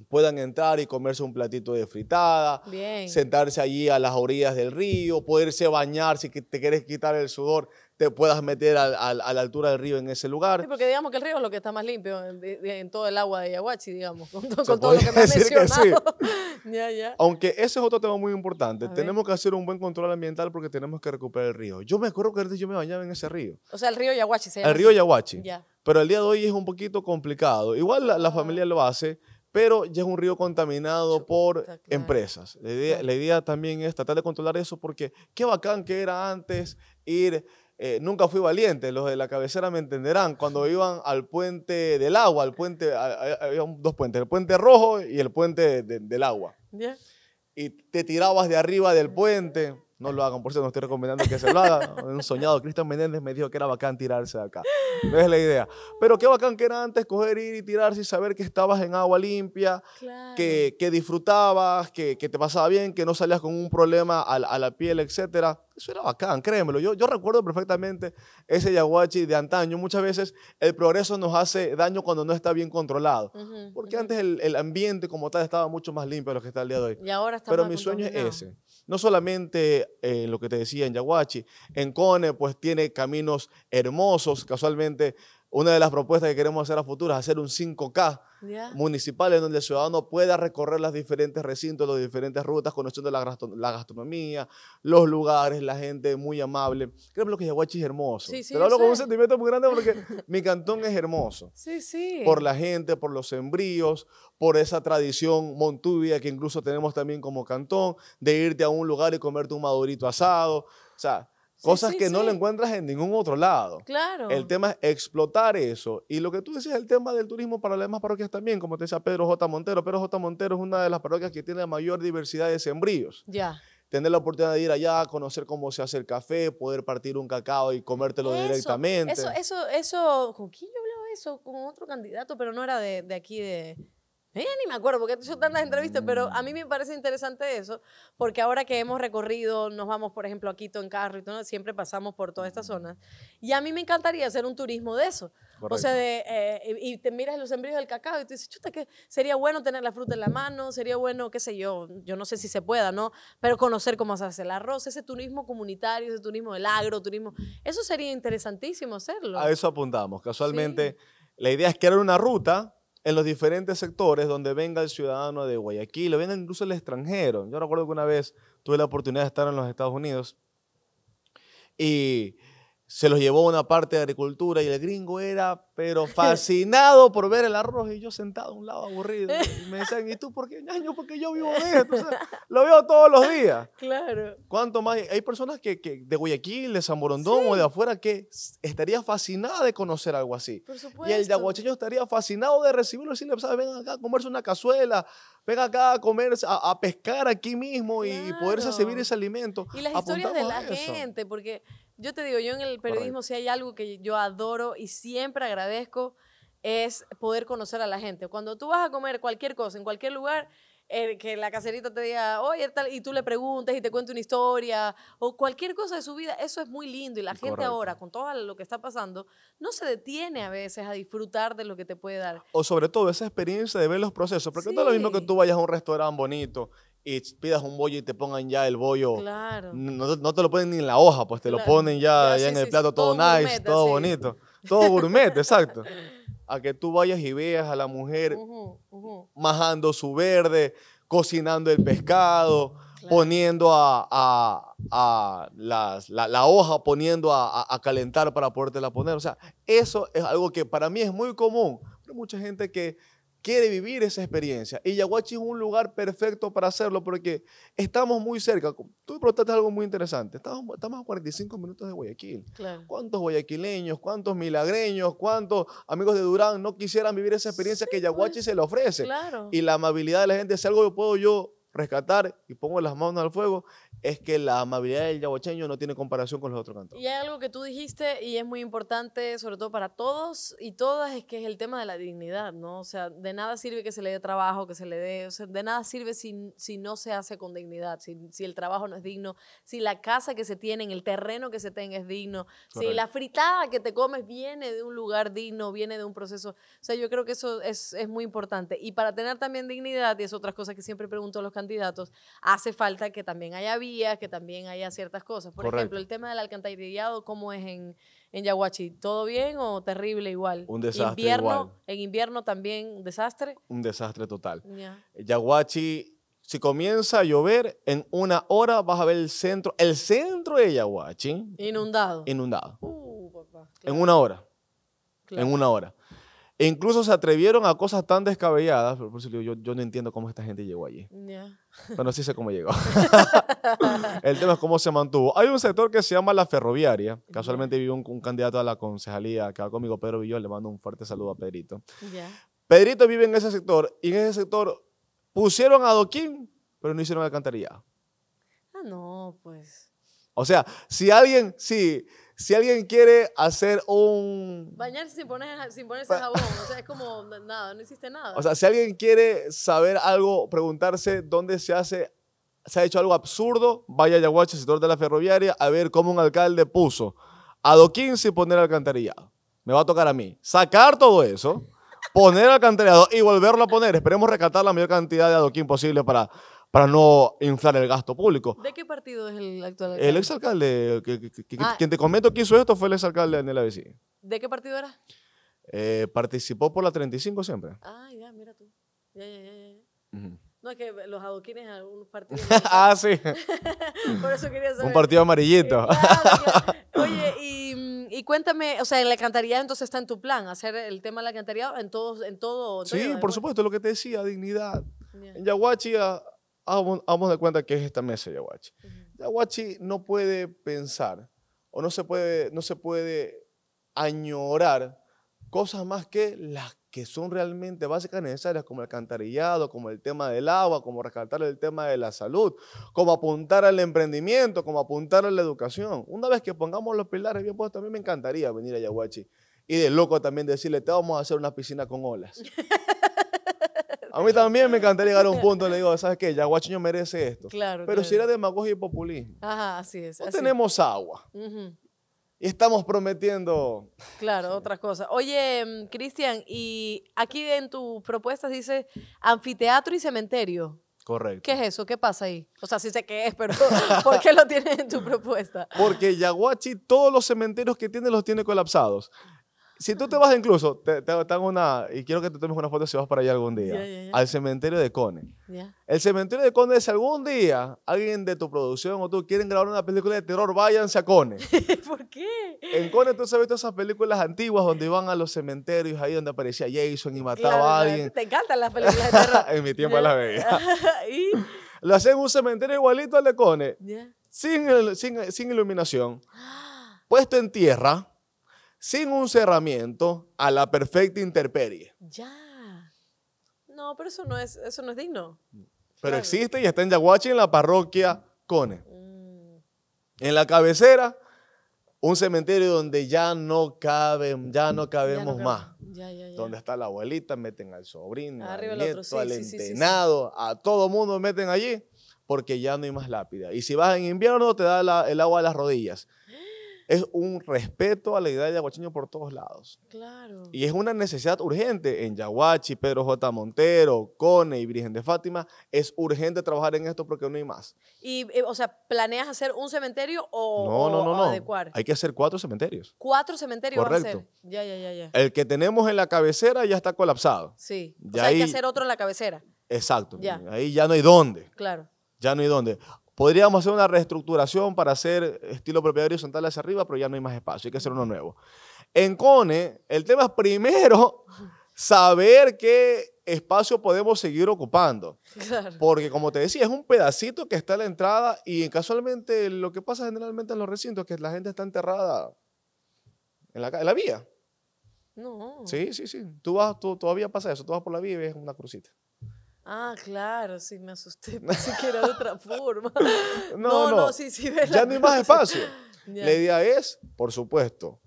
puedan entrar y comerse un platito de fritada, sentarse allí a las orillas del río, poderse bañar si te quieres quitar el sudor, te puedas meter a, la altura del río en ese lugar. Sí, porque digamos que el río es lo que está más limpio en, todo el agua de Yahuachi, digamos, con, todo lo que me <laughs> ya, ya. Aunque ese es otro tema muy importante. tenemos que hacer un buen control ambiental porque tenemos que recuperar el río. Yo me acuerdo que antes yo me bañaba en ese río. O sea, el río Yahuachi. se El río Yahuachi. Pero el día de hoy es un poquito complicado. Igual la, ah. familia lo hace, pero ya es un río contaminado por empresas. la idea también es tratar de controlar eso porque qué bacán que era antes ir eh, nunca fui valiente, los de la cabecera me entenderán, cuando iban al puente del agua, al puente, había dos puentes, el puente rojo y el puente del agua. Y te tirabas de arriba del puente, no lo hagan, por eso no estoy recomendando que se lo hagan, <laughs> un soñado, Cristian Menéndez me dijo que era bacán tirarse de acá, no es la idea. Pero qué bacán que era antes coger, ir y tirarse y saber que estabas en agua limpia, que, que, disfrutabas, que, te pasaba bien, que no salías con un problema a, a la piel, etcétera eso era bacán, créemelo. Yo, recuerdo perfectamente ese yaguachi de antaño. Muchas veces el progreso nos hace daño cuando no está bien controlado. porque antes el, ambiente como tal estaba mucho más limpio de lo que está el día de hoy. Pero mi sueño es ese. No solamente eh, lo que te decía en yaguachi. En Cone, pues tiene caminos hermosos. Casualmente una de las propuestas que queremos hacer a futuro es hacer un 5K municipal en donde el ciudadano pueda recorrer los diferentes recintos, las diferentes rutas, conociendo la, gastronomía, los lugares, la gente muy amable. Creo que Yaguachi es hermoso. Sí, lo hablo con un sentimiento muy grande porque <laughs> mi cantón es hermoso. Sí, sí. Por la gente, por los sembríos, por esa tradición montuvia que incluso tenemos también como cantón, de irte a un lugar y comerte un madurito asado. O sea, Cosas que no le encuentras en ningún otro lado. Claro. El tema es explotar eso. Y lo que tú decías, el tema del turismo para las demás parroquias también, como te decía Pedro J. Montero. Pedro J. Montero es una de las parroquias que tiene la mayor diversidad de sembríos. Ya. Tener la oportunidad de ir allá, conocer cómo se hace el café, poder partir un cacao y comértelo directamente. Eso, eso, eso, ¿con quién yo hablaba eso? Con otro candidato, pero no era de aquí de, eh, ni me acuerdo porque he hecho tantas entrevistas, pero mm. a mí me parece interesante eso, porque ahora que hemos recorrido, nos vamos, por ejemplo, a Quito en carro y todo, siempre pasamos por toda esta zona y a mí me encantaría hacer un turismo de eso. O sea, eh, y te miras los sembríos del cacao y tú dices, chuta, que sería bueno tener la fruta en la mano, sería bueno, qué sé yo, yo no sé si se pueda, ¿no? Pero conocer cómo se hace el arroz, ese turismo comunitario, ese turismo del agro, turismo, eso sería interesantísimo hacerlo. A eso apuntamos, casualmente. La idea es crear una ruta en los diferentes sectores donde venga el ciudadano de Guayaquil, lo venga incluso el extranjero. Yo recuerdo que una vez tuve la oportunidad de estar en los Estados Unidos y se los llevó a una parte de agricultura y el gringo era, pero <laughs> fascinado por ver el arroz y yo sentado a un lado aburrido. Y <laughs> me decían, ¿y tú por qué ñaño? Porque yo vivo de esto, lo veo todos los días. Claro. ¿Cuánto más? Hay personas que, de Guayaquil, de San o de afuera que estaría fascinada de conocer algo así. Por supuesto. Y el Aguacheño estaría fascinado de recibirlo y decirle, ¿sabes? Ven acá a comerse una cazuela, ven acá a comer a, pescar aquí mismo y poderse servir ese alimento. Y las historias de la gente, porque yo te digo, yo en el periodismo si hay algo que yo adoro y siempre agradezco es poder conocer a la gente. Cuando tú vas a comer cualquier cosa en cualquier lugar, eh, que la caserita te diga, oye, tal, y tú le preguntas y te cuenta una historia o cualquier cosa de su vida, eso es muy lindo. Y la gente ahora, con todo lo que está pasando, no se detiene a veces a disfrutar de lo que te puede dar. O sobre todo esa experiencia de ver los procesos, porque no es lo mismo que tú vayas a un restaurante bonito y pidas un bollo y te pongan ya el bollo. Claro. No, no te lo ponen ni en la hoja, pues te lo ponen ya, en el plato todo, nice, todo bonito. Todo gourmet, <laughs> exacto. A que tú vayas y veas a la mujer majando su verde, cocinando el pescado, poniendo a, a, a la, hoja, poniendo a, a calentar para podértela poner. O sea, eso es algo que para mí es muy común. Pero mucha gente que quiere vivir esa experiencia. Y Yaguachi es un lugar perfecto para hacerlo porque estamos muy cerca. Tú preguntaste algo muy interesante. Estamos, a 45 minutos de Guayaquil. ¿Cuántos guayaquileños, cuántos milagreños, cuántos amigos de Durán no quisieran vivir esa experiencia que Yaguachi pues, se le ofrece? Y la amabilidad de la gente, ¿es algo que puedo yo rescatar y pongo las manos al fuego, es que la amabilidad del yabocheño no tiene comparación con los otros cantores. Y hay algo que tú dijiste y es muy importante, sobre todo para todos y todas, es que es el tema de la dignidad, ¿no? O sea, de nada sirve que se le dé trabajo, que se le dé, o sea, de nada sirve si, si no se hace con dignidad, si, el trabajo no es digno, si la casa que se tiene, el terreno que se tenga es digno, si la fritada que te comes viene de un lugar digno, viene de un proceso. O sea, yo creo que eso es, es muy importante. Y para tener también dignidad, y es otra cosa que siempre pregunto a los candidatos, hace falta que también haya vida que también haya ciertas cosas. Por ejemplo, el tema del alcantarillado, ¿cómo es en, en Yaguachi? ¿Todo bien o terrible igual? Un desastre invierno, ¿En invierno también un desastre? Un desastre total. Yeah. Yaguachi, si comienza a llover, en una hora vas a ver el centro, el centro de Yaguachi. Inundado. Inundado. Uh, en una hora. En una hora. E incluso se atrevieron a cosas tan descabelladas, por eso yo, yo no entiendo cómo esta gente llegó allí. <laughs> Bueno, sí sé cómo llegó. <laughs> el tema es cómo se mantuvo. Hay un sector que se llama la ferroviaria. Casualmente vivió un, candidato a la concejalía que va conmigo, Pedro Villón. Le mando un fuerte saludo a Pedrito. Pedrito vive en ese sector y en ese sector pusieron a Doquín, pero no hicieron alcantarillado. Ah, no, pues. O sea, si alguien, si, si alguien quiere hacer un... Bañarse sin, ponerse jabón, o sea, es como nada, no existe nada. O sea, si alguien quiere saber algo, preguntarse dónde se hace, se ha hecho algo absurdo, vaya a Yaguache, sector de la ferroviaria, a ver cómo un alcalde puso adoquín sin poner alcantarillado. Me va a tocar a mí. Sacar todo eso, poner alcantarillado y volverlo a poner. Esperemos rescatar la mayor cantidad de adoquín posible para para no inflar el gasto público. ¿De qué partido es el actual alcalde? El exalcalde, que, ah. quien te comento que hizo esto fue el exalcalde la ABC. ¿De qué partido era? Eh, participó por la 35 siempre. Ah, ya, mira tú. Ya, ya, ya. No, es que los adoquines algunos partidos. <laughs> ah, sí. <laughs> por eso quería saber. Un partido amarillito. <laughs> Oye, y, cuéntame, o sea, en la alcantarillado entonces está en tu plan, hacer el tema del alcantarillado en, todos, en todo. sí, por supuesto, lo que te decía, dignidad. En Yaguachi Vamos de cuenta que es esta mesa Yahuachi. Yahuachi Yaguachi no puede pensar o no se puede, no se puede añorar cosas más que las que son realmente básicas necesarias, como el alcantarillado, como el tema del agua, como rescatar el tema de la salud, como apuntar al emprendimiento, como apuntar a la educación. Una vez que pongamos los pilares bien puestos, a mí me encantaría venir a Yaguachi y de loco también decirle, te vamos a hacer una piscina con olas. <laughs> A mí también me encantaría llegar a un punto le digo, ¿sabes qué? no merece esto. Claro, Pero si era demagogia y Populín. Ajá, así es. No tenemos agua. Y estamos prometiendo. Claro, otras cosas. Oye, mm, Cristian, y aquí en tu propuestas dice anfiteatro y cementerio. Correcto. ¿Qué es eso? ¿Qué pasa ahí? O sea, sí sé qué es, pero <laughs> ¿por qué lo tienes en tu propuesta? Porque Yaguachi todos los cementerios que tiene los tiene colapsados si tú te vas incluso, te, una, y quiero que te tomes una foto si vas para allá algún día, al cementerio de Cone. El cementerio de Cone, si algún día alguien de tu producción o tú quieren grabar una película de terror, váyanse a Cone. <laughs> ¿Por qué? En Cone tú has visto esas películas antiguas donde iban a los cementerios, ahí donde aparecía Jason y mataba a alguien. Te encantan las películas de terror. <laughs> en mi tiempo las veía. <laughs> ¿Y? Lo hacen en un cementerio igualito al de Cone, sin, sin, sin iluminación, <gasps> puesto en tierra sin un cerramiento a la perfecta interperie. Ya. No, pero eso no es, eso no digno. Pero existe y está en Yaguachi en la parroquia Cone. Mm. En la cabecera, un cementerio donde ya no caben, ya no cabemos más. donde está la abuelita, meten al sobrino, al nieto, al entenado, a todo mundo meten allí, porque ya no hay más lápida. Y si vas en invierno, te da el agua a las rodillas es un respeto a la idea de Yaguachiño por todos lados. Claro. Y es una necesidad urgente en Yaguachi, Pedro J. Montero, Cone y Virgen de Fátima. Es urgente trabajar en esto porque no hay más. Y, eh, o sea, ¿planeas hacer un cementerio o, no, no, no, Hay que hacer cuatro cementerios. Cuatro cementerios Correcto. a hacer? Ya, ya, ya, ya. El que tenemos en la cabecera ya está colapsado. Sí. Ya o sea, hay que hacer otro en la cabecera. Exacto. Ya. Ahí ya no hay dónde. Claro. Ya no hay dónde. Podríamos hacer una reestructuración para hacer estilo propiedad horizontal hacia arriba, pero ya no hay más espacio, hay que hacer uno nuevo. En CONE, el tema es primero <laughs> saber qué espacio podemos seguir ocupando. Porque como te decía, es un pedacito que está a la entrada y casualmente lo que pasa generalmente en los recintos es que la gente está enterrada en la, en la vía. No. Sí, sí, sí. Tú vas, tú, todavía pasa eso. Tú vas por la vía y ves una crucita. Ah, claro, sí, me asusté, <laughs> ni que era de otra forma. <laughs> no, no, sí, sí, Ya no hay más espacio. <laughs> La idea es, por supuesto,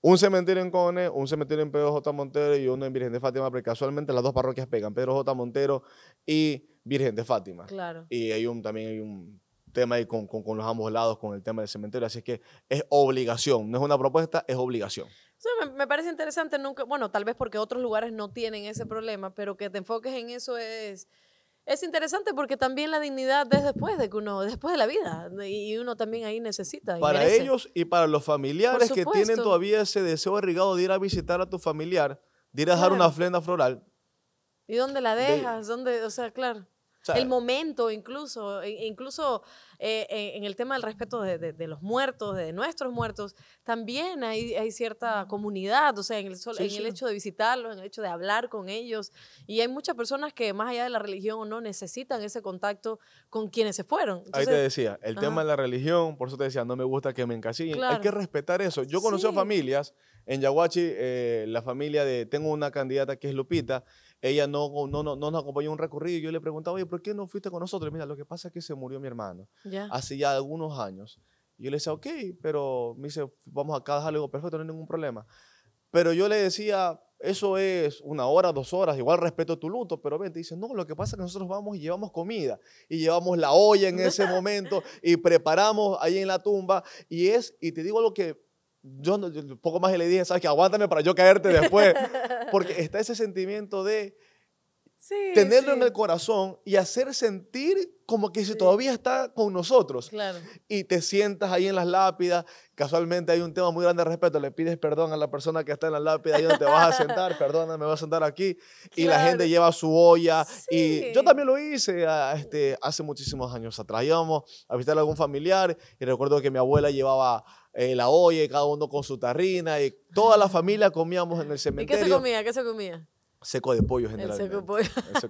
un cementerio en Cone, un cementerio en Pedro J. Montero y uno en Virgen de Fátima, porque casualmente las dos parroquias pegan, Pedro J. Montero y Virgen de Fátima. Claro. Y hay un, también hay un tema ahí con, con los ambos lados, con el tema del cementerio, así que es obligación, no es una propuesta, es obligación me, parece interesante, nunca, bueno, tal vez porque otros lugares no tienen ese problema, pero que te enfoques en eso es, es interesante porque también la dignidad es después de que uno, después de la vida, y uno también ahí necesita. para ellos y para los familiares que tienen todavía ese deseo arrigado de ir a visitar a tu familiar, de ir a dejar una ofrenda floral. ¿Y dónde la dejas? O sea, claro. El momento, incluso, e, e incluso eh, e, en el tema del respeto de, los muertos, de nuestros muertos, también hay, cierta comunidad, o sea, en, el, en hecho de visitarlos, en el hecho de hablar con ellos. Y hay muchas personas que, más allá de la religión o no, necesitan ese contacto con quienes se fueron. Ahí te decía, el tema de la religión, por eso te decía, no me gusta que me encasillen. Hay que respetar eso. Yo conocí familias, en Yaguachi, eh, la familia de, tengo una candidata que es Lupita, ella no, no, no, nos acompañó un recorrido. Y yo le preguntaba, oye, ¿por qué no fuiste con nosotros? Mira, lo que pasa es que se murió mi hermano hace ya algunos años. yo le decía, ok, pero me dice, vamos acá a dejarlo. algo perfecto, no hay ningún problema. Pero yo le decía, eso es una hora, dos horas, igual respeto tu luto, pero ven, te dice, no, lo que pasa es que nosotros vamos y llevamos comida, y llevamos la olla en ese <laughs> momento, y preparamos ahí en la tumba, y es, y te digo lo que yo, poco más le dije, sabes que aguántame para yo caerte después, <laughs> porque está ese sentimiento de tenerlo en el corazón y hacer sentir como que si todavía está con nosotros. Y te sientas ahí en las lápidas, casualmente hay un tema muy grande de respeto, le pides perdón a la persona que está en la lápida, y donde te vas a sentar, <laughs> perdóname, me voy a sentar aquí, y la gente lleva su olla, y yo también lo hice a, ah, este, hace muchísimos años atrás, íbamos a visitar a algún familiar, y recuerdo que mi abuela llevaba eh, la olla, cada uno con su tarrina, y toda la familia comíamos en el cementerio. ¿Y qué se comía? ¿Qué se comía? Seco de pollo generalmente. seco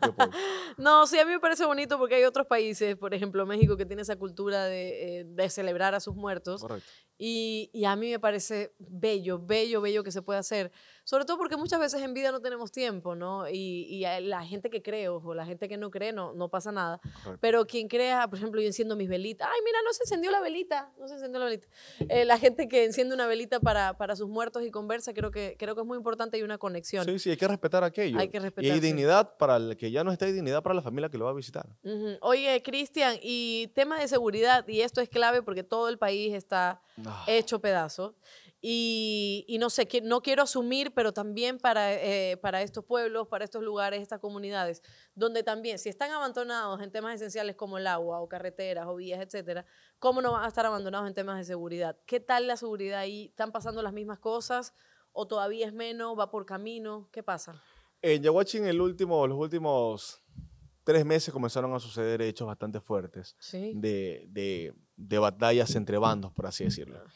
de pollo. <laughs> no, sí, a mí me parece bonito porque hay otros países, por ejemplo México, que tiene esa cultura de, eh, de celebrar a sus muertos. Correcto. Y, y a mí me parece bello, bello, bello que se pueda hacer. Sobre todo porque muchas veces en vida no tenemos tiempo, ¿no? Y, la gente que cree, ojo, la gente que no cree, no, no pasa nada. Pero quien crea, por ejemplo, yo enciendo mis velitas. Ay, mira, no se encendió la velita. No se encendió la velita. Eh, la gente que enciende una velita para, para sus muertos y conversa, creo que, creo que es muy importante y una conexión. Sí, sí, hay que respetar aquello. Hay que respetar. Y dignidad para el que ya no está, y dignidad para la familia que lo va a visitar. Oye, Cristian, y tema de seguridad, y esto es clave porque todo el país está ah. hecho pedazo. Y, no sé, no quiero asumir, pero también eh, para, estos pueblos, para estos lugares, estas comunidades, donde también, si están abandonados en temas esenciales como el agua o carreteras o vías, etcétera, ¿cómo no van a estar abandonados en temas de seguridad? ¿Qué tal la seguridad ahí? ¿Están pasando las mismas cosas? ¿O todavía es menos? ¿Va por camino? ¿Qué pasa? En Yahuachi en el último, los últimos tres meses comenzaron a suceder hechos bastante fuertes de, de batallas entre bandos, por así decirlo. Ah.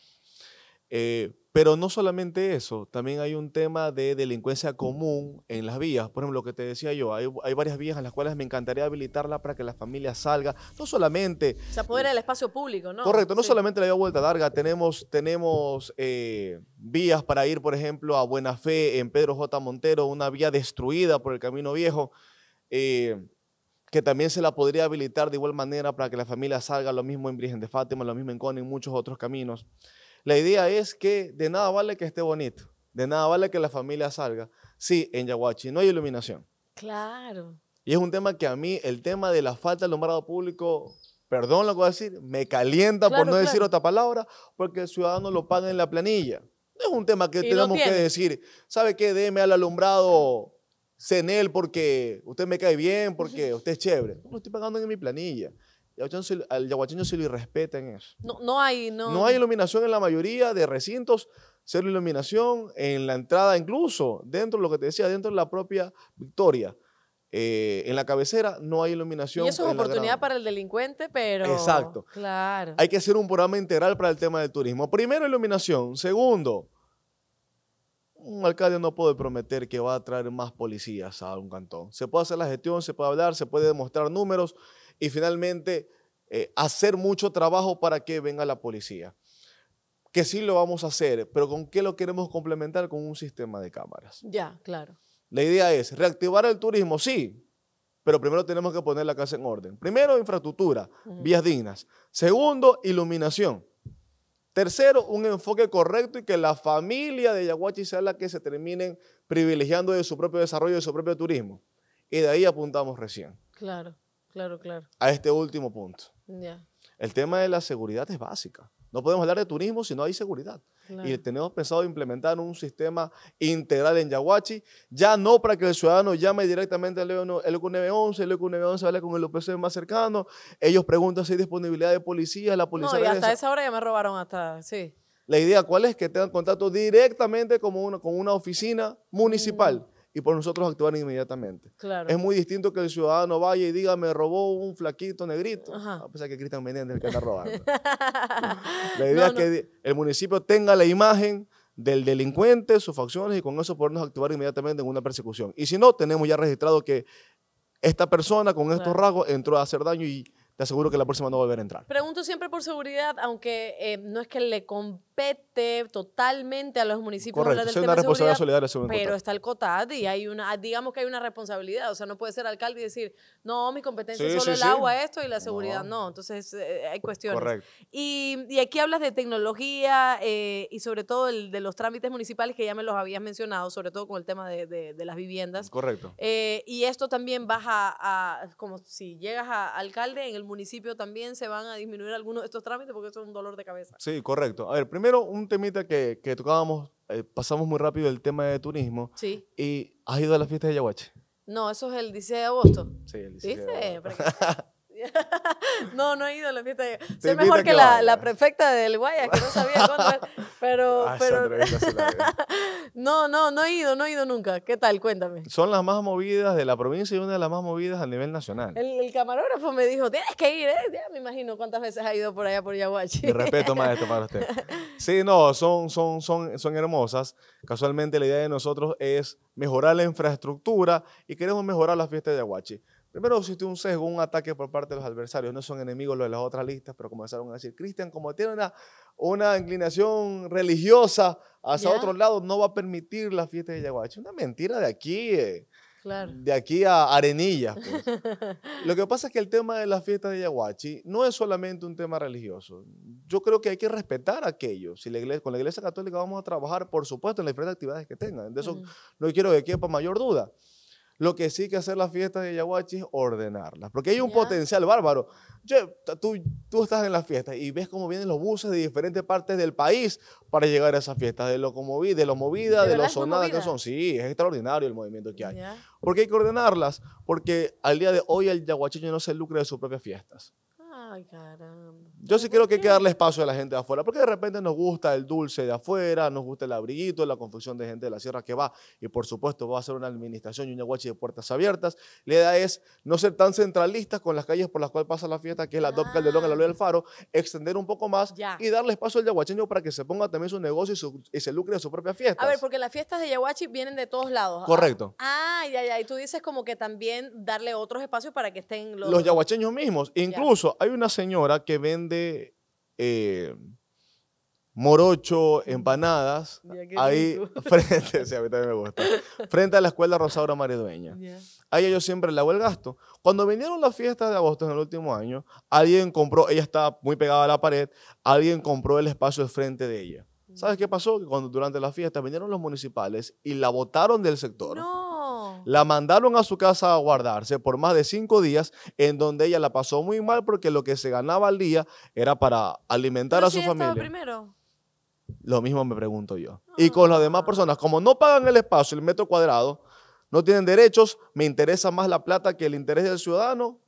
Eh, pero no solamente eso, también hay un tema de delincuencia común en las vías. Por ejemplo, lo que te decía yo, hay, varias vías en las cuales me encantaría habilitarla para que la familia salga. No solamente... Se poder eh el espacio público, ¿no? Correcto, no solamente la vía Vuelta Larga, tenemos, tenemos eh, vías para ir, por ejemplo, a Buena Fe, en Pedro J. Montero, una vía destruida por el Camino Viejo. que también se la podría habilitar de igual manera para que la familia salga, lo mismo en Virgen de Fátima, lo mismo en Cone, en muchos otros caminos. La idea es que de nada vale que esté bonito, de nada vale que la familia salga. Sí, en Yaguachi no hay iluminación. Claro. Y es un tema que a mí, el tema de la falta de alumbrado público, perdón lo que voy a decir, me calienta por no decir otra palabra, porque el ciudadano lo paga en la planilla. No es un tema que tenemos que decir, ¿sabe qué? Deme al alumbrado CENEL porque usted me cae bien, porque usted es chévere. No lo estoy pagando en mi planilla al yaguacheño se lo respeta en eso. No, no hay, no. hay iluminación en la mayoría de recintos, cero iluminación en la entrada, incluso dentro, de lo que te decía, dentro de la propia Victoria. Eh, en la cabecera no hay iluminación. Y eso es oportunidad para el delincuente, pero. Exacto. Claro. Hay que hacer un programa integral para el tema del turismo. Primero, iluminación. Segundo, un alcalde no puede prometer que va a traer más policías a un cantón. Se puede hacer la gestión, se puede hablar, se puede demostrar números y finalmente eh, hacer mucho trabajo para que venga la policía. Que sí lo vamos a hacer, pero ¿con qué lo queremos complementar? Con un sistema de cámaras. Ya, claro. La idea es reactivar el turismo, sí, pero primero tenemos que poner la casa en orden. Primero, infraestructura, vías dignas. Segundo, iluminación. Tercero, un enfoque correcto y que la familia de Yaguachi sea la que se terminen privilegiando de su propio desarrollo, de su propio turismo. Y de ahí apuntamos recién. Claro claro, claro. a este último punto. El tema de la seguridad es básica. No podemos hablar de turismo si no hay seguridad. Y tenemos pensado implementar un sistema integral en Yaguachi, ya no para que el ciudadano llame directamente al EQ911, el EQ911 habla con el OPC más cercano, ellos preguntan si hay disponibilidad de policía, la policía... No, y hasta esa hora ya me robaron hasta, sí. La idea cuál es que tengan contacto directamente con una, con una oficina municipal. Mm y por nosotros actuar inmediatamente. Claro. Es muy distinto que el ciudadano vaya y diga, me robó un flaquito negrito, a pesar que Cristian Menéndez es el que robando. <laughs> la idea es que el municipio tenga la imagen del delincuente, sus facciones, y con eso podernos actuar inmediatamente en una persecución. Y si no, tenemos ya registrado que esta persona con estos rasgos entró a hacer daño y te aseguro que la próxima no va a volver a entrar. Pregunto siempre por seguridad, aunque eh, no es que le compete totalmente a los municipios Correcto, del Pero está el COTAD y hay una, digamos que hay una responsabilidad, o sea, no puede ser alcalde y decir, no, mi competencia son es solo el agua, esto y la seguridad, no. Entonces eh, hay cuestiones. Correcto. Y, aquí hablas de tecnología eh, y sobre todo el, de los trámites municipales que ya me los habías mencionado, sobre todo con el tema de, las viviendas. Correcto. y esto también vas a, como si llegas a alcalde en el municipio también se van a disminuir algunos de estos trámites porque eso es un dolor de cabeza. Sí, correcto. A ver, primero un temita que, tocábamos, eh, pasamos muy rápido el tema de turismo. Sí. ¿Y has ido a las fiestas de Yaguache? No, eso es el 16 de agosto. Sí, el 16 de agosto. <laughs> no, no he ido a la fiesta Soy mejor que, la, la, prefecta del Guaya, que no sabía cuándo <laughs> Pero, ah, pero... <laughs> no, no, no he ido, no he ido nunca. ¿Qué tal? Cuéntame. Son las más movidas de la provincia y una de las más movidas a nivel nacional. El, camarógrafo me dijo, tienes que ir, ¿eh? Ya me imagino cuántas veces ha ido por allá por Yaguachi. Mi respeto, maestro, para usted. Sí, no, son, son, son, son hermosas. Casualmente la idea de nosotros es mejorar la infraestructura y queremos mejorar las fiestas de Yaguachi. Primero existió un sesgo, un ataque por parte de los adversarios. No son enemigos los de las otras listas, pero comenzaron a decir, Cristian, como tiene una, inclinación religiosa hacia otro lado, no va a permitir la fiesta de Yaguachi. Una mentira de aquí. Eh, de aquí a Arenillas. Pues. <laughs> Lo que pasa es que el tema de la fiesta de Yaguachi no es solamente un tema religioso. Yo creo que hay que respetar aquello. Si la iglesia, con la Iglesia Católica vamos a trabajar, por supuesto, en las diferentes actividades que tengan. De eso no quiero que quepa mayor duda. Lo que sí que hacer las fiestas de Yaguachi es ordenarlas, porque hay un potencial bárbaro. tú, tú, estás en las fiestas y ves cómo vienen los buses de diferentes partes del país para llegar a esas fiestas, de lo, conmovida, de lo movida, de, lo sonada que son. Sí, es extraordinario el movimiento que hay. Porque hay que ordenarlas, porque al día de hoy el yaguacheño no se lucra de sus propias fiestas. Ay, caramba. Yo sí creo que hay que darle espacio a la gente de afuera, porque de repente nos gusta el dulce de afuera, nos gusta el abriguito, la confección de gente de la sierra que va, y por supuesto va a ser una administración y un guachi de puertas abiertas. La idea es no ser tan centralistas con las calles por las cuales pasa la fiesta, que es la Top ah. Calderón, la Luz del Faro, extender un poco más y darle espacio al yaguacheño para que se ponga también su negocio y, se lucre de su propia fiesta. A ver, porque las fiestas de yaguachi vienen de todos lados. Correcto. Ah, ay, ah, ay. tú dices como que también darle otros espacios para que estén los... Los yaguacheños mismos. Incluso hay una señora que vende eh, morocho, empanadas, ahí <laughs> frente, a la escuela Rosaura Maredueña. Ahí yo siempre le hago el gasto. Cuando vinieron las fiestas de agosto en el último año, alguien compró, ella estaba muy pegada a la pared, alguien compró el espacio de frente de ella. Mm. ¿Sabes qué pasó? Que cuando durante la fiesta vinieron los municipales y la votaron del sector. La mandaron a su casa a guardarse por más de cinco días, en donde ella la pasó muy mal porque lo que se ganaba al día era para alimentar a su familia. primero? Lo mismo me pregunto yo. Y con las demás ah. personas, como no pagan el espacio, el metro cuadrado, no tienen derechos, me interesa más la plata que el interés del ciudadano,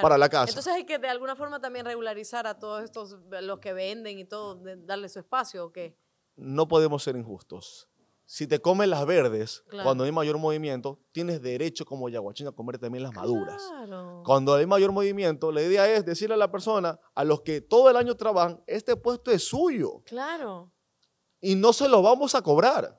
para la casa. Entonces hay que de alguna forma también regularizar a todos estos, los que venden y todo, darle su espacio o qué. No podemos ser injustos si te comen las verdes, cuando hay mayor movimiento, tienes derecho como yaguachín a comer también las maduras. Claro. Cuando hay mayor movimiento, la idea es decirle a la persona, a los que todo el año trabajan, este puesto es suyo. Claro. Y no se lo vamos a cobrar,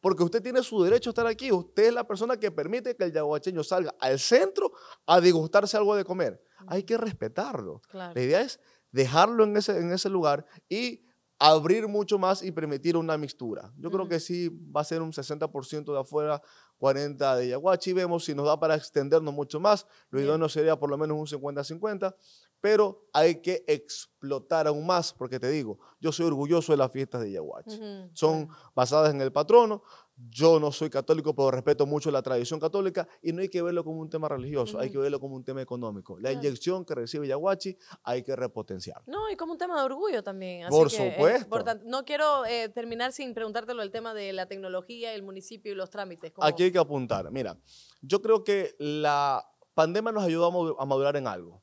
porque usted tiene su derecho a estar aquí. Usted es la persona que permite que el yaguacheño salga al centro a degustarse algo de comer. Hay que respetarlo. La idea es dejarlo en ese lugar y abrir mucho más y permitir una mixtura. Yo creo que sí va a ser un 60% de afuera, 40 de Yaguachi. Vemos si nos da para extendernos mucho más. Lo no sería por lo menos un 50-50, pero hay que explotar aún más, porque te digo, yo soy orgulloso de las fiestas de Yaguachi. Son basadas en el patrono, yo no soy católico, pero respeto mucho la tradición católica y no hay que verlo como un tema religioso, hay que verlo como un tema económico. La inyección que recibe Yaguachi hay que repotenciar. No, y como un tema de orgullo también. Por supuesto. No quiero eh, terminar sin preguntártelo el tema de la tecnología, el municipio y los trámites. Aquí hay que apuntar. Mira, yo creo que la pandemia nos ayudó a madurar en algo,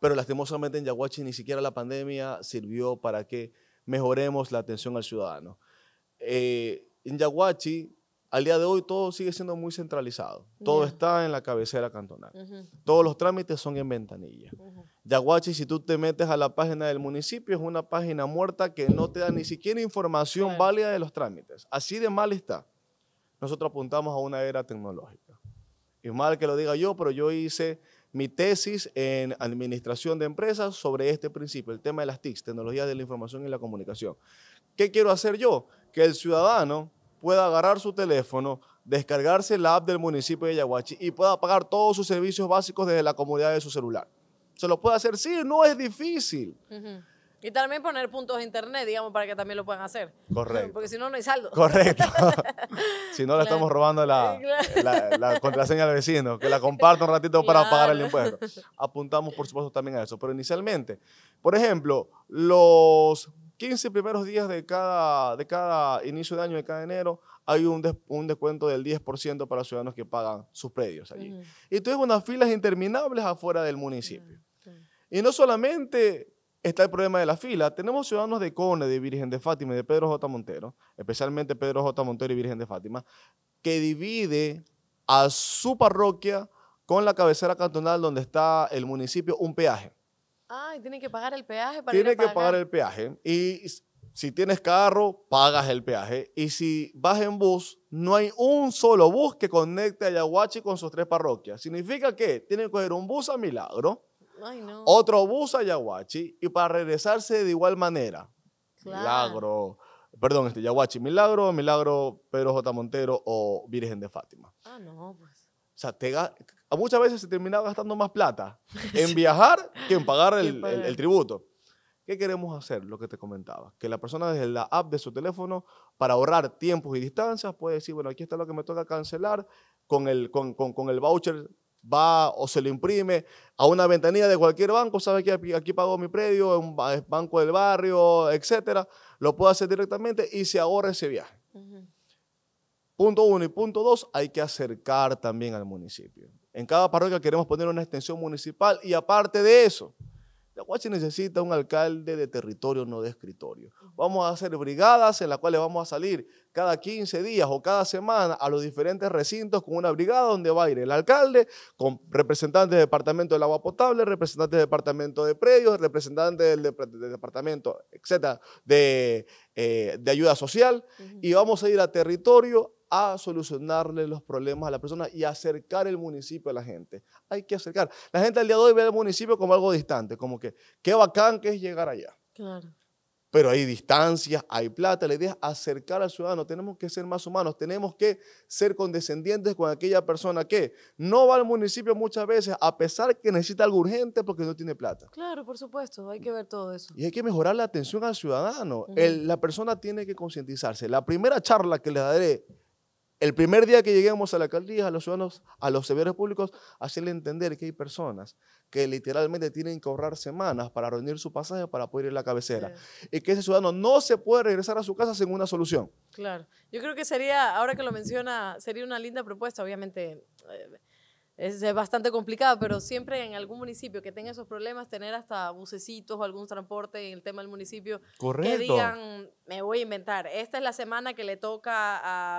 pero lastimosamente en Yaguachi ni siquiera la pandemia sirvió para que mejoremos la atención al ciudadano. Eh, en Yaguachi, al día de hoy, todo sigue siendo muy centralizado. Todo está en la cabecera cantonal. Todos los trámites son en ventanilla. Yaguachi, si tú te metes a la página del municipio, es una página muerta que no te da ni siquiera información válida de los trámites. Así de mal está. Nosotros apuntamos a una era tecnológica. Y mal que lo diga yo, pero yo hice mi tesis en administración de empresas sobre este principio, el tema de las TICs, tecnologías de la información y la comunicación. ¿Qué quiero hacer yo? que el ciudadano pueda agarrar su teléfono, descargarse la app del municipio de Yaguachi y pueda pagar todos sus servicios básicos desde la comodidad de su celular. Se lo puede hacer, sí, no es difícil. Y también poner puntos de internet, digamos, para que también lo puedan hacer. Correcto. <laughs> Porque si no, no hay saldo. Correcto. <laughs> si no, le estamos robando <laughs> la, contraseña al vecino, que la comparta un ratito para pagar el impuesto. Apuntamos, por supuesto, también a eso. Pero inicialmente, por ejemplo, los 15 primeros días de cada, de cada inicio de año, de cada enero, hay un, un descuento del 10% para ciudadanos que pagan sus predios allí. Y tú unas filas interminables afuera del municipio. Y no solamente está el problema de la fila, tenemos ciudadanos de Cone, de Virgen de Fátima y de Pedro J. Montero, especialmente Pedro J. Montero y Virgen de Fátima, que divide a su parroquia con la cabecera cantonal donde está el municipio un peaje. Ah, tiene que pagar el peaje para Tiene ir a que pagar. el peaje. Y si tienes carro, pagas el peaje. Y si vas en bus, no hay un solo bus que conecte a Yaguachi con sus tres parroquias. Significa que tienen que coger un bus a Milagro, otro bus a Yaguachi y para regresarse de igual manera. Milagro. Perdón, este Yaguachi, Milagro, Milagro Pedro J. Montero o Virgen de Fátima. Ah, no, pues. O sea, te, muchas veces se terminaba gastando más plata <laughs> en viajar que en pagar el, tributo. ¿Qué queremos hacer? Lo que te comentaba, que la persona desde la app de su teléfono, para ahorrar tiempos y distancias, puede decir, bueno, aquí está lo que me toca cancelar, con el, con, el voucher va o se lo imprime a una ventanilla de cualquier banco, sabe que aquí, pago mi predio, un banco del barrio, etcétera, lo puedo hacer directamente y se ahorra ese viaje. Punto uno y punto dos, hay que acercar también al municipio. En cada parroquia queremos poner una extensión municipal y aparte de eso, Yaguachi necesita un alcalde de territorio, no de escritorio. Vamos a hacer brigadas en las cuales vamos a salir cada 15 días o cada semana a los diferentes recintos con una brigada donde va a ir el alcalde, con representantes del departamento del agua potable, representantes del departamento de predios, representantes del, departamento, etcétera, de, eh, de ayuda social. Y vamos a ir a territorio a solucionarle los problemas a la persona y acercar el municipio a la gente. Hay que acercar. La gente al día de hoy ve el municipio como algo distante, como que qué bacán que es llegar allá. Claro. Pero hay distancias, hay plata, la idea es acercar al ciudadano, tenemos que ser más humanos, tenemos que ser condescendientes con aquella persona que no va al municipio muchas veces a pesar que necesita algo urgente porque no tiene plata. Claro, por supuesto, hay que ver todo eso. Y hay que mejorar la atención al ciudadano. la persona tiene que concientizarse. La primera charla que le daré el primer día que lleguemos a la alcaldía, a los ciudadanos, a los servidores públicos, hacerle entender que hay personas que literalmente tienen que ahorrar semanas para reunir su pasaje para poder ir a la cabecera. Y que ese ciudadano no se puede regresar a su casa sin una solución. Claro. Yo creo que sería, ahora que lo menciona, sería una linda propuesta, obviamente. Eh, es, bastante complicado, pero siempre en algún municipio que tenga esos problemas, tener hasta bucecitos o algún transporte en el tema del municipio. Que digan, me voy a inventar, esta es la semana que le toca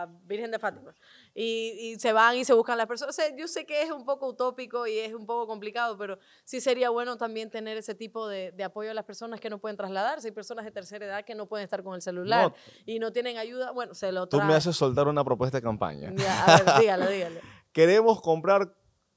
a Virgen de Fátima. Y, se van y se buscan las personas. yo sé que es un poco utópico y es un poco complicado, pero sí sería bueno también tener ese tipo de, apoyo a las personas que no pueden trasladarse. Hay personas de tercera edad que no pueden estar con el celular y no tienen ayuda. Bueno, se lo Tú me haces soltar una propuesta de campaña. a ver, dígalo, dígalo. <laughs> Queremos comprar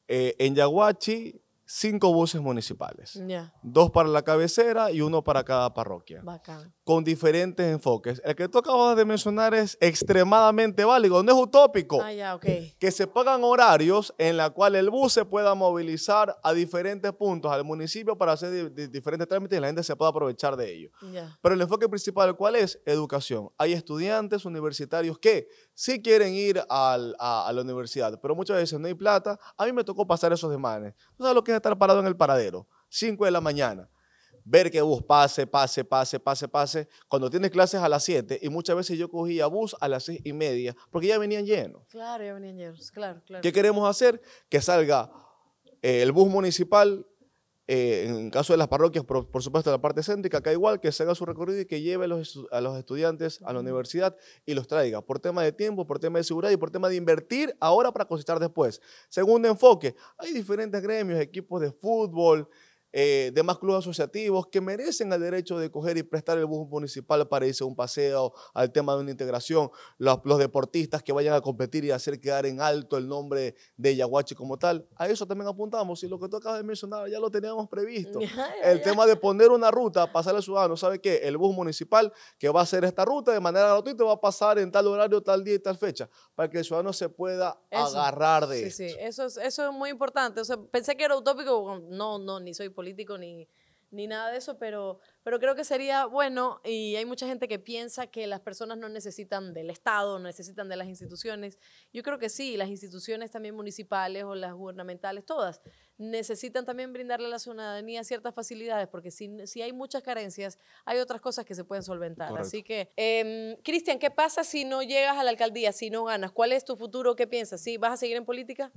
eh, en Yaguachi, cinco buses municipales. Dos para la cabecera y uno para cada parroquia. Bacán con diferentes enfoques. El que tú acabas de mencionar es extremadamente válido, no es utópico. Ah, ya, okay. Que se pagan horarios en la cual el bus se pueda movilizar a diferentes puntos al municipio para hacer diferentes trámites y la gente se pueda aprovechar de ello. Pero el enfoque principal, ¿cuál es? Educación. Hay estudiantes universitarios que sí quieren ir a, la universidad, pero muchas veces no hay plata. A mí me tocó pasar esos demanes. Tú sabes lo que es estar parado en el paradero, 5 de la mañana ver que bus pase, pase, pase, pase, pase. Cuando tienes clases a las 7 y muchas veces yo cogía bus a las 6 y media porque ya venían llenos. Claro, ya venían llenos, claro, claro. ¿Qué queremos hacer? Que salga eh, el bus municipal, eh, en caso de las parroquias, por, supuesto, la parte céntrica, acá igual, que salga su recorrido y que lleve a los, a los estudiantes a la universidad y los traiga, por tema de tiempo, por tema de seguridad y por tema de invertir ahora para cosechar después. Segundo enfoque, hay diferentes gremios, equipos de fútbol, eh, demás clubes asociativos que merecen el derecho de coger y prestar el bus municipal para irse a un paseo, al tema de una integración, los, deportistas que vayan a competir y hacer quedar en alto el nombre de Yaguachi como tal. A eso también apuntamos y lo que tú acabas de mencionar ya lo teníamos previsto. <laughs> el tema de poner una ruta, pasar al ciudadano, ¿sabe qué? El bus municipal que va a hacer esta ruta de manera gratuita va a pasar en tal horario, tal día y tal fecha, para que el ciudadano se pueda agarrar de sí, Sí, eso es, eso es muy importante. pensé que era utópico, no, no, ni soy político político ni, ni nada de eso, pero, pero creo que sería bueno y hay mucha gente que piensa que las personas no necesitan del Estado, no necesitan de las instituciones. Yo creo que sí, las instituciones también municipales o las gubernamentales, todas, necesitan también brindarle a la ciudadanía ciertas facilidades, porque si, hay muchas carencias, hay otras cosas que se pueden solventar. Así que, em, Cristian, ¿qué pasa si no llegas a la alcaldía, si no ganas? ¿Cuál es tu futuro? ¿Qué piensas? ¿Sí, ¿Vas a seguir en política?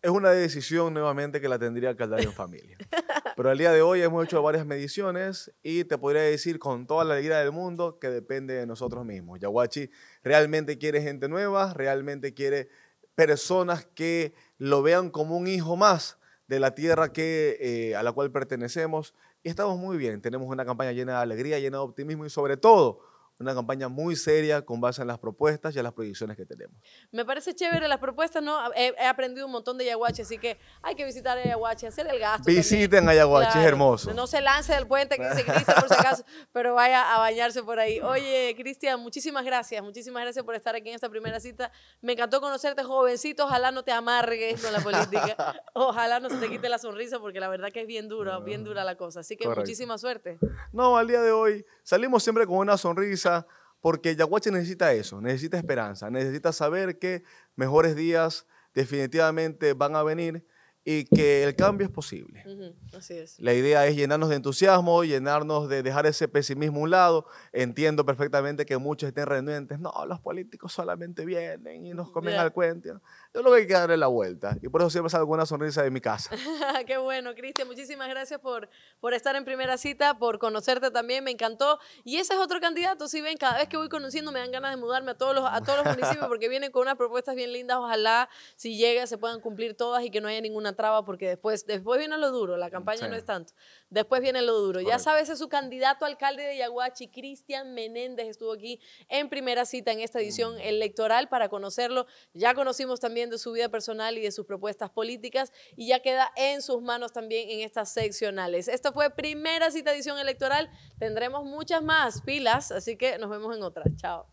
Es una decisión nuevamente que la tendría que dar en familia. <laughs> Pero al día de hoy hemos hecho varias mediciones y te podría decir con toda la alegría del mundo que depende de nosotros mismos. Yaguachi realmente quiere gente nueva, realmente quiere personas que lo vean como un hijo más de la tierra que, eh, a la cual pertenecemos. Y estamos muy bien, tenemos una campaña llena de alegría, llena de optimismo y sobre todo una campaña muy seria con base en las propuestas y en las proyecciones que tenemos. Me parece chévere las propuestas, ¿no? He, aprendido un montón de Ayahuasca, así que hay que visitar Ayahuasca, hacer el gasto. Visiten Ayahuasca, es hermoso. No se lance del puente que se Cristian, por si acaso, <laughs> pero vaya a bañarse por ahí. Oye, Cristian, muchísimas gracias, muchísimas gracias por estar aquí en esta primera cita. Me encantó conocerte, jovencito, ojalá no te amargues con la política, <laughs> ojalá no se te quite la sonrisa, porque la verdad que es bien dura, bien dura la cosa. Así que muchísima suerte. No, al día de hoy Salimos siempre con una sonrisa porque Yaguache necesita eso, necesita esperanza, necesita saber que mejores días definitivamente van a venir y que el cambio es posible. así es. La idea es llenarnos de entusiasmo, llenarnos de dejar ese pesimismo a un lado. Entiendo perfectamente que muchos estén renuentes. No, los políticos solamente vienen y nos comen al cuento. Yo lo que hay que darle la vuelta. Y por eso siempre salgo con una sonrisa de mi casa. <laughs> Qué bueno, Cristian. Muchísimas gracias por, por estar en primera cita, por conocerte también. Me encantó. Y ese es otro candidato. Si ven, cada vez que voy conociendo me dan ganas de mudarme a todos los, a todos los municipios porque vienen con unas propuestas bien lindas. Ojalá si llega se puedan cumplir todas y que no haya ninguna traba porque después, después viene lo duro. La campaña no es tanto. Después viene lo duro. Ya sabes, es su candidato alcalde de Yaguachi, Cristian Menéndez, estuvo aquí en primera cita en esta edición mm. electoral para conocerlo. Ya conocimos también de su vida personal y de sus propuestas políticas y ya queda en sus manos también en estas seccionales. Esta fue primera cita edición electoral. Tendremos muchas más pilas, así que nos vemos en otra. Chao.